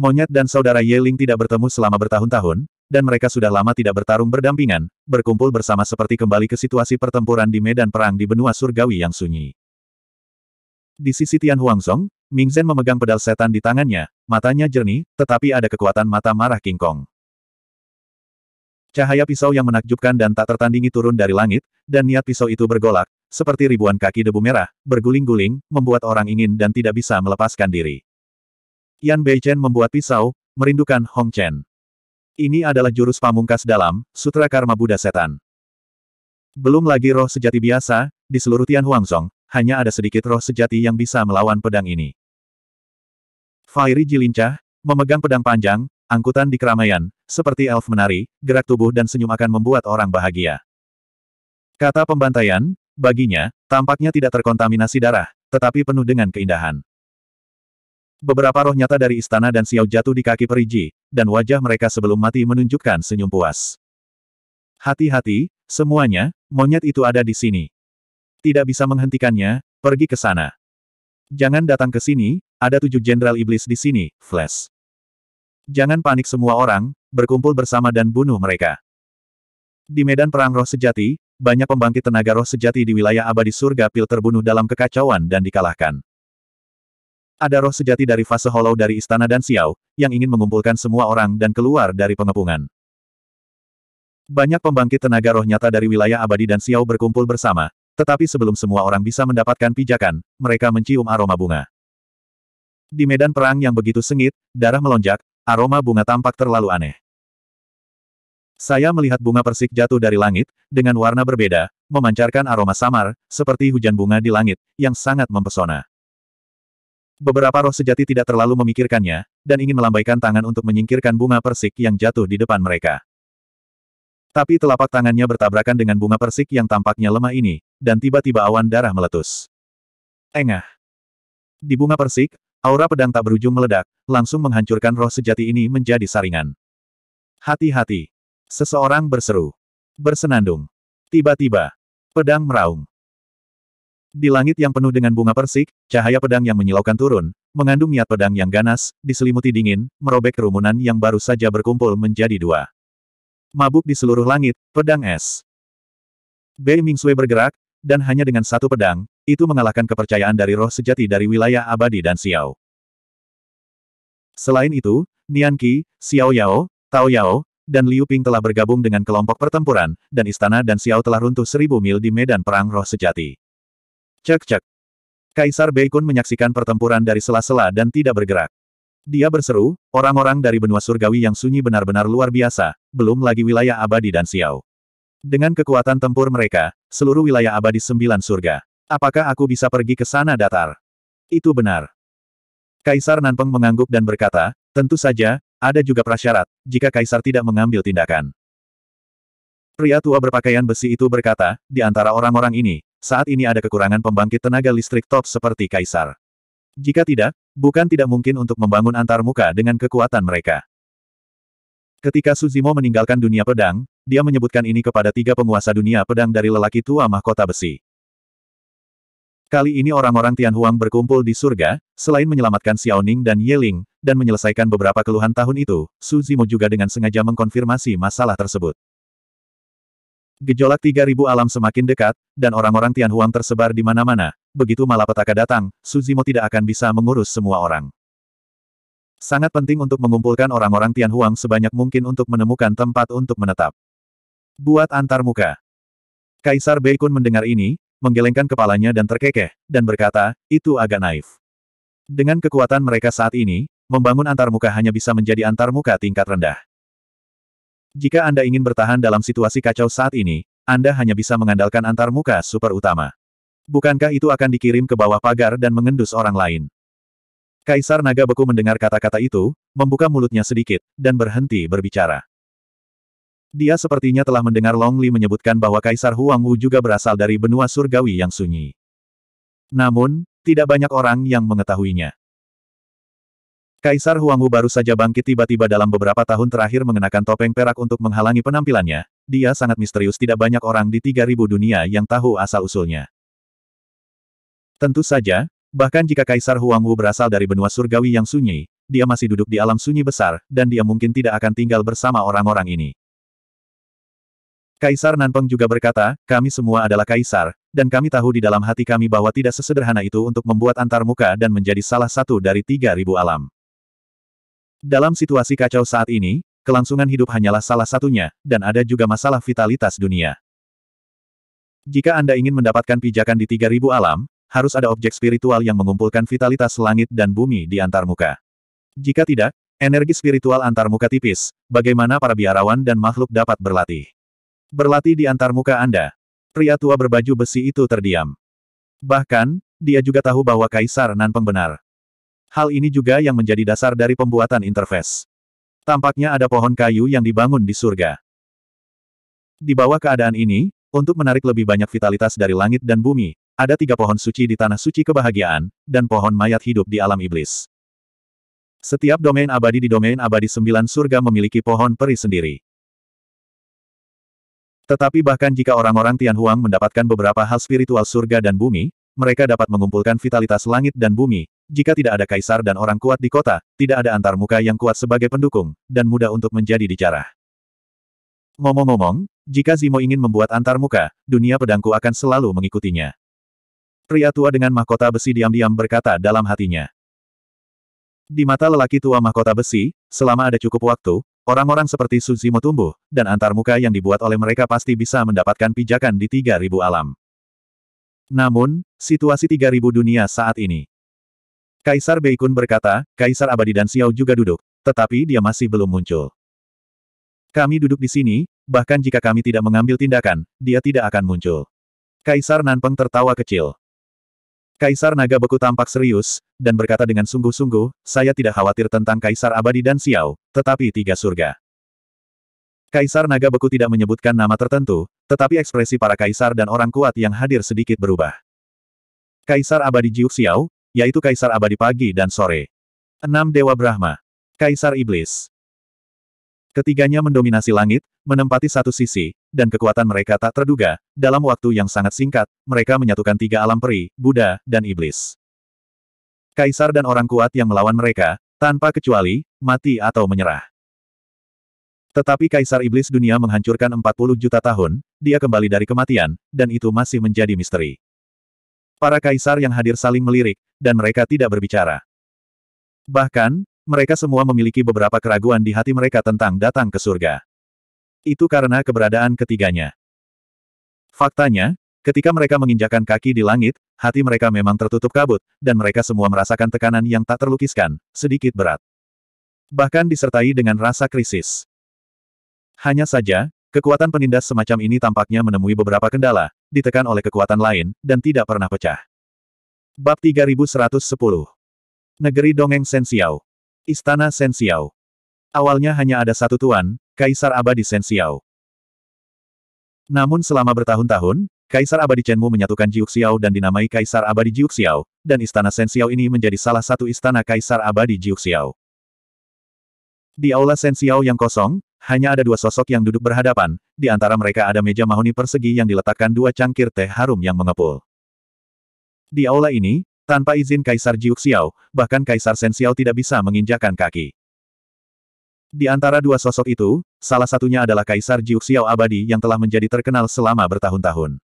Monyet dan saudara Yeling tidak bertemu selama bertahun-tahun, dan mereka sudah lama tidak bertarung berdampingan, berkumpul bersama seperti kembali ke situasi pertempuran di medan perang di benua surgawi yang sunyi. Di sisi Tian Huangzong, Zhen memegang pedal setan di tangannya, matanya jernih, tetapi ada kekuatan mata marah King Kong. Cahaya pisau yang menakjubkan dan tak tertandingi turun dari langit, dan niat pisau itu bergolak, seperti ribuan kaki debu merah, berguling-guling, membuat orang ingin dan tidak bisa melepaskan diri. Yan Beichen membuat pisau, merindukan Hong Chen. Ini adalah jurus pamungkas dalam, Sutra Karma Buddha Setan. Belum lagi roh sejati biasa, di seluruh Tian Huangzong, hanya ada sedikit roh sejati yang bisa melawan pedang ini. Fairy Jilincah, memegang pedang panjang, angkutan di keramaian, seperti elf menari, gerak tubuh dan senyum akan membuat orang bahagia. Kata pembantaian, baginya, tampaknya tidak terkontaminasi darah, tetapi penuh dengan keindahan. Beberapa roh nyata dari istana dan Xiao jatuh di kaki Periji, dan wajah mereka sebelum mati menunjukkan senyum puas. Hati-hati, semuanya, monyet itu ada di sini. Tidak bisa menghentikannya, pergi ke sana. Jangan datang ke sini, ada tujuh jenderal iblis di sini, Flash. Jangan panik semua orang, berkumpul bersama dan bunuh mereka. Di medan perang roh sejati, banyak pembangkit tenaga roh sejati di wilayah abadi surga pil terbunuh dalam kekacauan dan dikalahkan. Ada roh sejati dari fase hollow dari istana dan Xiao, yang ingin mengumpulkan semua orang dan keluar dari pengepungan. Banyak pembangkit tenaga roh nyata dari wilayah abadi dan Xiao berkumpul bersama, tetapi sebelum semua orang bisa mendapatkan pijakan, mereka mencium aroma bunga. Di medan perang yang begitu sengit, darah melonjak, aroma bunga tampak terlalu aneh. Saya melihat bunga persik jatuh dari langit, dengan warna berbeda, memancarkan aroma samar, seperti hujan bunga di langit, yang sangat mempesona. Beberapa roh sejati tidak terlalu memikirkannya, dan ingin melambaikan tangan untuk menyingkirkan bunga persik yang jatuh di depan mereka. Tapi telapak tangannya bertabrakan dengan bunga persik yang tampaknya lemah ini, dan tiba-tiba awan darah meletus. Engah. Di bunga persik, aura pedang tak berujung meledak, langsung menghancurkan roh sejati ini menjadi saringan. Hati-hati. Seseorang berseru. Bersenandung. Tiba-tiba. Pedang meraung. Di langit yang penuh dengan bunga persik, cahaya pedang yang menyilaukan turun, mengandung niat pedang yang ganas, diselimuti dingin, merobek kerumunan yang baru saja berkumpul menjadi dua. Mabuk di seluruh langit, pedang es. Bei Mingxue bergerak, dan hanya dengan satu pedang, itu mengalahkan kepercayaan dari roh sejati dari wilayah abadi dan Xiao. Selain itu, Nian Qi, Xiao Yao, Tao Yao, dan Liu Ping telah bergabung dengan kelompok pertempuran, dan istana dan Xiao telah runtuh seribu mil di medan perang roh sejati. Cek-cek. Kaisar Beikun menyaksikan pertempuran dari sela-sela dan tidak bergerak. Dia berseru, orang-orang dari benua surgawi yang sunyi benar-benar luar biasa, belum lagi wilayah abadi dan siau. Dengan kekuatan tempur mereka, seluruh wilayah abadi sembilan surga. Apakah aku bisa pergi ke sana datar? Itu benar. Kaisar Nanpeng mengangguk dan berkata, tentu saja, ada juga prasyarat, jika Kaisar tidak mengambil tindakan. Pria tua berpakaian besi itu berkata, di antara orang-orang ini, saat ini ada kekurangan pembangkit tenaga listrik top seperti Kaisar. Jika tidak, bukan tidak mungkin untuk membangun antarmuka dengan kekuatan mereka. Ketika Suzimo meninggalkan dunia pedang, dia menyebutkan ini kepada tiga penguasa dunia pedang dari lelaki tua mahkota besi. Kali ini orang-orang Tianhuang berkumpul di surga, selain menyelamatkan Xiaoning dan Yeling, dan menyelesaikan beberapa keluhan tahun itu, Suzimo juga dengan sengaja mengkonfirmasi masalah tersebut. Gejolak 3000 alam semakin dekat, dan orang-orang Tianhuang tersebar di mana-mana. Begitu malapetaka datang, Suzimo tidak akan bisa mengurus semua orang. Sangat penting untuk mengumpulkan orang-orang Tianhuang sebanyak mungkin untuk menemukan tempat untuk menetap. Buat antarmuka. Kaisar Beikun mendengar ini, menggelengkan kepalanya dan terkekeh, dan berkata, itu agak naif. Dengan kekuatan mereka saat ini, membangun antarmuka hanya bisa menjadi antarmuka tingkat rendah. Jika Anda ingin bertahan dalam situasi kacau saat ini, Anda hanya bisa mengandalkan antarmuka super utama. Bukankah itu akan dikirim ke bawah pagar dan mengendus orang lain? Kaisar Naga Beku mendengar kata-kata itu, membuka mulutnya sedikit, dan berhenti berbicara. Dia sepertinya telah mendengar Long Li menyebutkan bahwa Kaisar Huang Wu juga berasal dari benua surgawi yang sunyi. Namun, tidak banyak orang yang mengetahuinya. Kaisar Huangwu baru saja bangkit tiba-tiba dalam beberapa tahun terakhir mengenakan topeng perak untuk menghalangi penampilannya, dia sangat misterius tidak banyak orang di 3000 dunia yang tahu asal-usulnya. Tentu saja, bahkan jika Kaisar Huangwu berasal dari benua surgawi yang sunyi, dia masih duduk di alam sunyi besar, dan dia mungkin tidak akan tinggal bersama orang-orang ini. Kaisar Nanpeng juga berkata, kami semua adalah kaisar, dan kami tahu di dalam hati kami bahwa tidak sesederhana itu untuk membuat antarmuka dan menjadi salah satu dari 3.000 alam. Dalam situasi kacau saat ini, kelangsungan hidup hanyalah salah satunya, dan ada juga masalah vitalitas dunia. Jika Anda ingin mendapatkan pijakan di 3000 alam, harus ada objek spiritual yang mengumpulkan vitalitas langit dan bumi di antarmuka. Jika tidak, energi spiritual antarmuka tipis, bagaimana para biarawan dan makhluk dapat berlatih? Berlatih di antarmuka Anda. Pria tua berbaju besi itu terdiam. Bahkan, dia juga tahu bahwa Kaisar Nan pembenar. Hal ini juga yang menjadi dasar dari pembuatan interface. Tampaknya ada pohon kayu yang dibangun di surga. Di bawah keadaan ini, untuk menarik lebih banyak vitalitas dari langit dan bumi, ada tiga pohon suci di tanah suci kebahagiaan, dan pohon mayat hidup di alam iblis. Setiap domain abadi di domain abadi sembilan surga memiliki pohon peri sendiri. Tetapi bahkan jika orang-orang Tianhuang mendapatkan beberapa hal spiritual surga dan bumi, mereka dapat mengumpulkan vitalitas langit dan bumi, jika tidak ada kaisar dan orang kuat di kota, tidak ada antarmuka yang kuat sebagai pendukung, dan mudah untuk menjadi dijarah. Ngomong-ngomong, jika Zimo ingin membuat antarmuka, dunia pedangku akan selalu mengikutinya. Pria tua dengan mahkota besi diam-diam berkata dalam hatinya. Di mata lelaki tua mahkota besi, selama ada cukup waktu, orang-orang seperti Suzimo tumbuh, dan antarmuka yang dibuat oleh mereka pasti bisa mendapatkan pijakan di 3000 alam. Namun, situasi 3000 dunia saat ini Kaisar Beikun berkata, Kaisar Abadi dan Xiao juga duduk, tetapi dia masih belum muncul. Kami duduk di sini, bahkan jika kami tidak mengambil tindakan, dia tidak akan muncul. Kaisar Nanpeng tertawa kecil. Kaisar Naga Beku tampak serius, dan berkata dengan sungguh-sungguh, saya tidak khawatir tentang Kaisar Abadi dan Xiao, tetapi tiga surga. Kaisar Naga Beku tidak menyebutkan nama tertentu, tetapi ekspresi para kaisar dan orang kuat yang hadir sedikit berubah. Kaisar Abadi Jiuk Xiao, yaitu Kaisar Abadi Pagi dan Sore. Enam Dewa Brahma. Kaisar Iblis. Ketiganya mendominasi langit, menempati satu sisi, dan kekuatan mereka tak terduga, dalam waktu yang sangat singkat, mereka menyatukan tiga alam peri, Buddha, dan Iblis. Kaisar dan orang kuat yang melawan mereka, tanpa kecuali, mati atau menyerah. Tetapi Kaisar Iblis dunia menghancurkan 40 juta tahun, dia kembali dari kematian, dan itu masih menjadi misteri. Para kaisar yang hadir saling melirik, dan mereka tidak berbicara. Bahkan, mereka semua memiliki beberapa keraguan di hati mereka tentang datang ke surga. Itu karena keberadaan ketiganya. Faktanya, ketika mereka menginjakan kaki di langit, hati mereka memang tertutup kabut, dan mereka semua merasakan tekanan yang tak terlukiskan, sedikit berat. Bahkan disertai dengan rasa krisis. Hanya saja, kekuatan penindas semacam ini tampaknya menemui beberapa kendala, ditekan oleh kekuatan lain, dan tidak pernah pecah. Bab 3110. Negeri Dongeng Sensiau. Istana Sensiau. Awalnya hanya ada satu tuan, Kaisar Abadi Sensiau. Namun selama bertahun-tahun, Kaisar Abadi Chenmu menyatukan Jiuxiao dan dinamai Kaisar Abadi Jiuxiao, dan istana Sensiau ini menjadi salah satu istana Kaisar Abadi Jiuxiao. Di aula Sensiao yang kosong, hanya ada dua sosok yang duduk berhadapan, di antara mereka ada meja mahoni persegi yang diletakkan dua cangkir teh harum yang mengepul. Di aula ini, tanpa izin Kaisar Jiuxiao, bahkan Kaisar Sensial tidak bisa menginjakan kaki. Di antara dua sosok itu, salah satunya adalah Kaisar Jiuxiao abadi yang telah menjadi terkenal selama bertahun-tahun.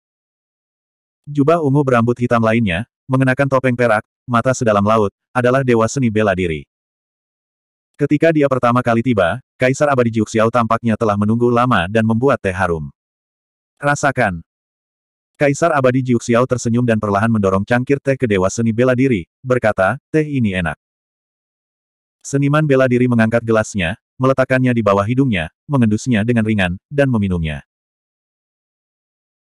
Jubah ungu berambut hitam lainnya, mengenakan topeng perak, mata sedalam laut, adalah dewa seni bela diri. Ketika dia pertama kali tiba, Kaisar abadi Jiuxiao tampaknya telah menunggu lama dan membuat teh harum. Rasakan, Kaisar abadi Jiuxiao tersenyum dan perlahan mendorong cangkir teh ke dewa seni bela diri, berkata, teh ini enak. Seniman bela diri mengangkat gelasnya, meletakkannya di bawah hidungnya, mengendusnya dengan ringan, dan meminumnya.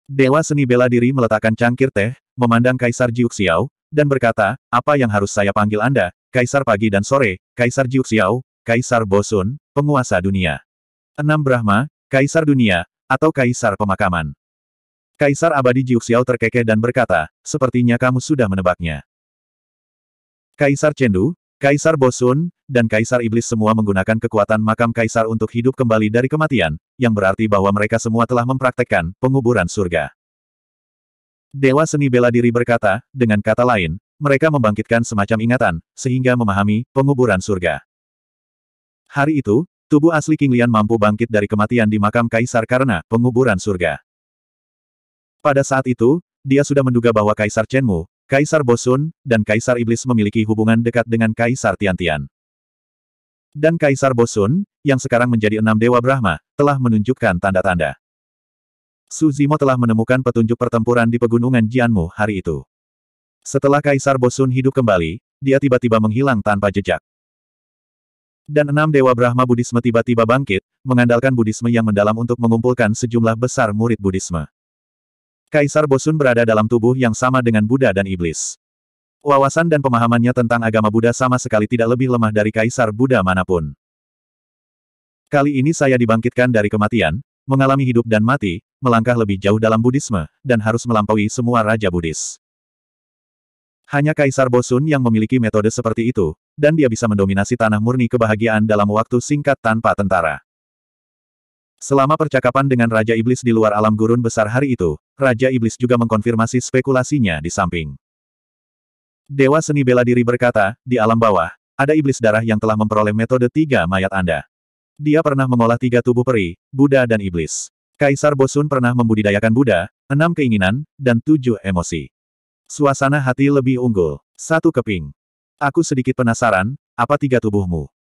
Dewa seni bela diri meletakkan cangkir teh, memandang Kaisar Jiuxiao, dan berkata, apa yang harus saya panggil Anda, Kaisar pagi dan sore, Kaisar Jiuxiao, Kaisar Bosun, penguasa dunia. Enam Brahma, Kaisar dunia, atau Kaisar pemakaman. Kaisar abadi Jiuxiao terkekeh dan berkata, sepertinya kamu sudah menebaknya. Kaisar Chendu, Kaisar Bosun, dan Kaisar Iblis semua menggunakan kekuatan makam Kaisar untuk hidup kembali dari kematian, yang berarti bahwa mereka semua telah mempraktekkan penguburan surga. Dewa seni bela diri berkata, dengan kata lain, mereka membangkitkan semacam ingatan, sehingga memahami penguburan surga. Hari itu, tubuh asli King Lian mampu bangkit dari kematian di makam Kaisar karena penguburan surga. Pada saat itu, dia sudah menduga bahwa Kaisar Chenmu, Kaisar Bosun, dan Kaisar Iblis memiliki hubungan dekat dengan Kaisar Tian Tian. Dan Kaisar Bosun, yang sekarang menjadi enam Dewa Brahma, telah menunjukkan tanda-tanda. Suzimo telah menemukan petunjuk pertempuran di pegunungan Jianmu hari itu. Setelah Kaisar Bosun hidup kembali, dia tiba-tiba menghilang tanpa jejak. Dan enam Dewa Brahma Budisme tiba-tiba bangkit, mengandalkan Budisme yang mendalam untuk mengumpulkan sejumlah besar murid Budisme. Kaisar Bosun berada dalam tubuh yang sama dengan Buddha dan Iblis. Wawasan dan pemahamannya tentang agama Buddha sama sekali tidak lebih lemah dari Kaisar Buddha manapun. Kali ini saya dibangkitkan dari kematian, mengalami hidup dan mati, melangkah lebih jauh dalam Buddhisme, dan harus melampaui semua Raja Buddhis. Hanya Kaisar Bosun yang memiliki metode seperti itu, dan dia bisa mendominasi tanah murni kebahagiaan dalam waktu singkat tanpa tentara. Selama percakapan dengan Raja Iblis di luar alam gurun besar hari itu, Raja Iblis juga mengkonfirmasi spekulasinya di samping. Dewa seni bela diri berkata, di alam bawah, ada iblis darah yang telah memperoleh metode tiga mayat Anda. Dia pernah mengolah tiga tubuh peri, Buddha dan Iblis. Kaisar Bosun pernah membudidayakan Buddha, enam keinginan, dan tujuh emosi. Suasana hati lebih unggul. Satu keping. Aku sedikit penasaran, apa tiga tubuhmu?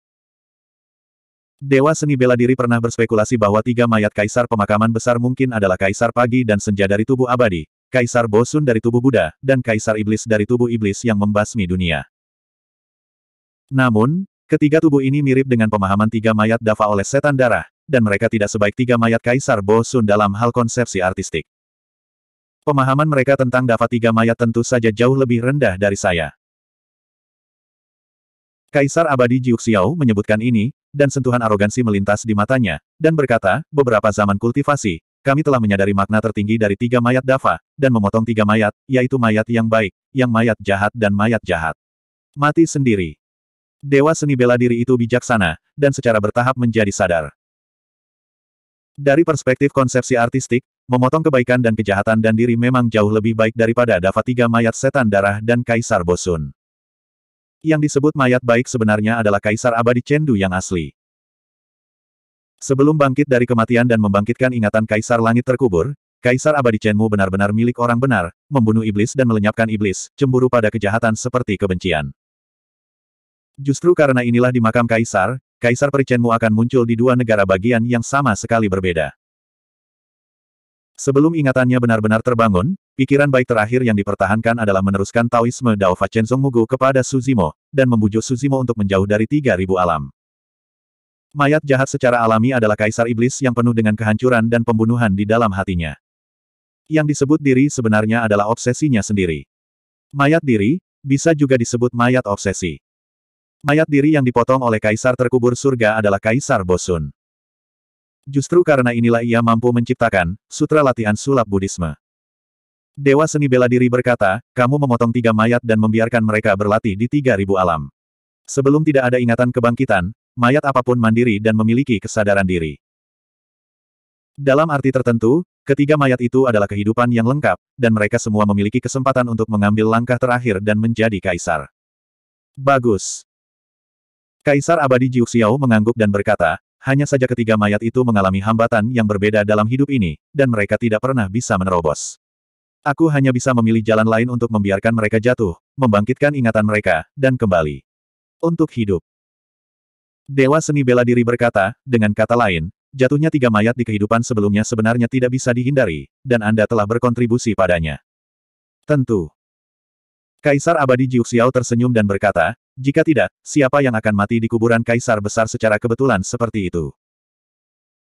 Dewa seni bela diri pernah berspekulasi bahwa tiga mayat kaisar pemakaman besar mungkin adalah kaisar pagi dan senja dari tubuh abadi, kaisar bosun dari tubuh Buddha, dan kaisar iblis dari tubuh iblis yang membasmi dunia. Namun, ketiga tubuh ini mirip dengan pemahaman tiga mayat dafa oleh setan darah, dan mereka tidak sebaik tiga mayat kaisar bosun dalam hal konsepsi artistik. Pemahaman mereka tentang dafa tiga mayat tentu saja jauh lebih rendah dari saya. Kaisar abadi Jiuxiao menyebutkan ini, dan sentuhan arogansi melintas di matanya, dan berkata, beberapa zaman kultivasi, kami telah menyadari makna tertinggi dari tiga mayat dafa, dan memotong tiga mayat, yaitu mayat yang baik, yang mayat jahat dan mayat jahat. Mati sendiri. Dewa seni bela diri itu bijaksana, dan secara bertahap menjadi sadar. Dari perspektif konsepsi artistik, memotong kebaikan dan kejahatan dan diri memang jauh lebih baik daripada dafa tiga mayat setan darah dan kaisar bosun. Yang disebut mayat baik sebenarnya adalah Kaisar Abadi Cendu yang asli. Sebelum bangkit dari kematian dan membangkitkan ingatan Kaisar Langit terkubur, Kaisar Abadi Chenmu benar-benar milik orang benar, membunuh iblis dan melenyapkan iblis, cemburu pada kejahatan seperti kebencian. Justru karena inilah di makam Kaisar, Kaisar Perichenmu akan muncul di dua negara bagian yang sama sekali berbeda. Sebelum ingatannya benar-benar terbangun, pikiran baik terakhir yang dipertahankan adalah meneruskan Taoisme Dao Facenzong Mugu kepada Suzimo, dan membujuk Suzimo untuk menjauh dari 3000 alam. Mayat jahat secara alami adalah kaisar iblis yang penuh dengan kehancuran dan pembunuhan di dalam hatinya. Yang disebut diri sebenarnya adalah obsesinya sendiri. Mayat diri, bisa juga disebut mayat obsesi. Mayat diri yang dipotong oleh kaisar terkubur surga adalah kaisar Bosun. Justru karena inilah ia mampu menciptakan sutra latihan sulap Buddhisme. Dewa seni bela diri berkata, kamu memotong tiga mayat dan membiarkan mereka berlatih di tiga ribu alam. Sebelum tidak ada ingatan kebangkitan, mayat apapun mandiri dan memiliki kesadaran diri. Dalam arti tertentu, ketiga mayat itu adalah kehidupan yang lengkap, dan mereka semua memiliki kesempatan untuk mengambil langkah terakhir dan menjadi kaisar. Bagus. Kaisar abadi Jiuxiao mengangguk dan berkata, hanya saja ketiga mayat itu mengalami hambatan yang berbeda dalam hidup ini, dan mereka tidak pernah bisa menerobos. Aku hanya bisa memilih jalan lain untuk membiarkan mereka jatuh, membangkitkan ingatan mereka, dan kembali. Untuk hidup. Dewa seni bela diri berkata, dengan kata lain, jatuhnya tiga mayat di kehidupan sebelumnya sebenarnya tidak bisa dihindari, dan Anda telah berkontribusi padanya. Tentu. Kaisar abadi Jiu tersenyum dan berkata, jika tidak, siapa yang akan mati di kuburan kaisar besar secara kebetulan seperti itu?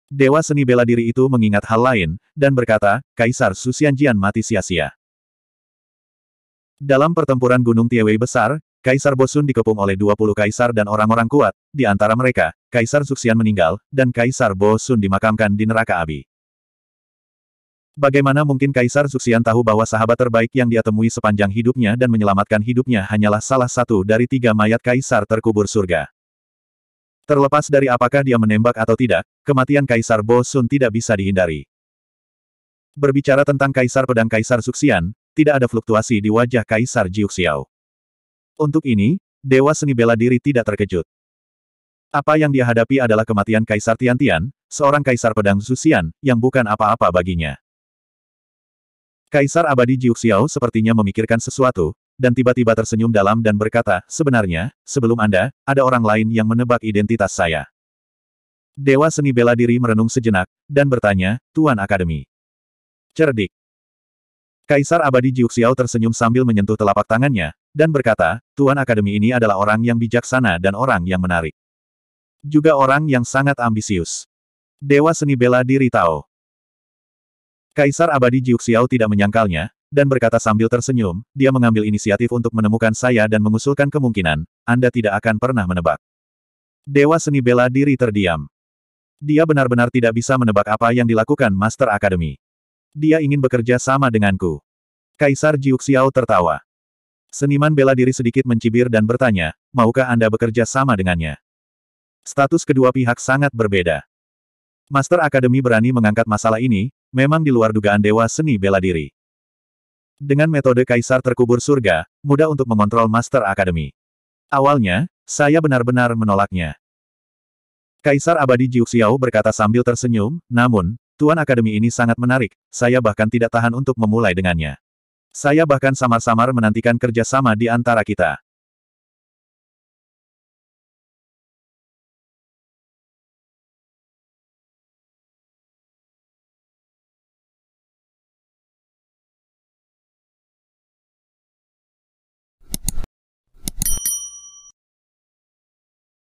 Dewa seni bela diri itu mengingat hal lain, dan berkata, Kaisar Susianjian mati sia-sia. Dalam pertempuran Gunung Tiewei besar, Kaisar Bosun dikepung oleh 20 kaisar dan orang-orang kuat, di antara mereka, Kaisar Susian meninggal, dan Kaisar Bosun dimakamkan di neraka abi. Bagaimana mungkin Kaisar Zuxian tahu bahwa sahabat terbaik yang dia temui sepanjang hidupnya dan menyelamatkan hidupnya hanyalah salah satu dari tiga mayat Kaisar terkubur surga? Terlepas dari apakah dia menembak atau tidak, kematian Kaisar Bosun tidak bisa dihindari. Berbicara tentang Kaisar Pedang Kaisar Zuxian, tidak ada fluktuasi di wajah Kaisar Jiuxiao. Untuk ini, Dewa Seni Bela Diri tidak terkejut. Apa yang dia hadapi adalah kematian Kaisar Tiantian, seorang Kaisar Pedang Zuxian, yang bukan apa-apa baginya. Kaisar abadi Xiao sepertinya memikirkan sesuatu, dan tiba-tiba tersenyum dalam dan berkata, sebenarnya, sebelum Anda, ada orang lain yang menebak identitas saya. Dewa seni bela diri merenung sejenak, dan bertanya, Tuan Akademi. Cerdik. Kaisar abadi Xiao tersenyum sambil menyentuh telapak tangannya, dan berkata, Tuan Akademi ini adalah orang yang bijaksana dan orang yang menarik. Juga orang yang sangat ambisius. Dewa seni bela diri tahu. Kaisar abadi Xiao tidak menyangkalnya, dan berkata sambil tersenyum, dia mengambil inisiatif untuk menemukan saya dan mengusulkan kemungkinan, Anda tidak akan pernah menebak. Dewa seni bela diri terdiam. Dia benar-benar tidak bisa menebak apa yang dilakukan Master Academy. Dia ingin bekerja sama denganku. Kaisar Xiao tertawa. Seniman bela diri sedikit mencibir dan bertanya, maukah Anda bekerja sama dengannya? Status kedua pihak sangat berbeda. Master Academy berani mengangkat masalah ini, memang di luar dugaan dewa seni bela diri. Dengan metode kaisar terkubur surga, mudah untuk mengontrol Master Academy. Awalnya, saya benar-benar menolaknya. Kaisar abadi Jiuxiao berkata sambil tersenyum, namun, Tuan Akademi ini sangat menarik, saya bahkan tidak tahan untuk memulai dengannya. Saya bahkan samar-samar menantikan kerjasama di antara kita.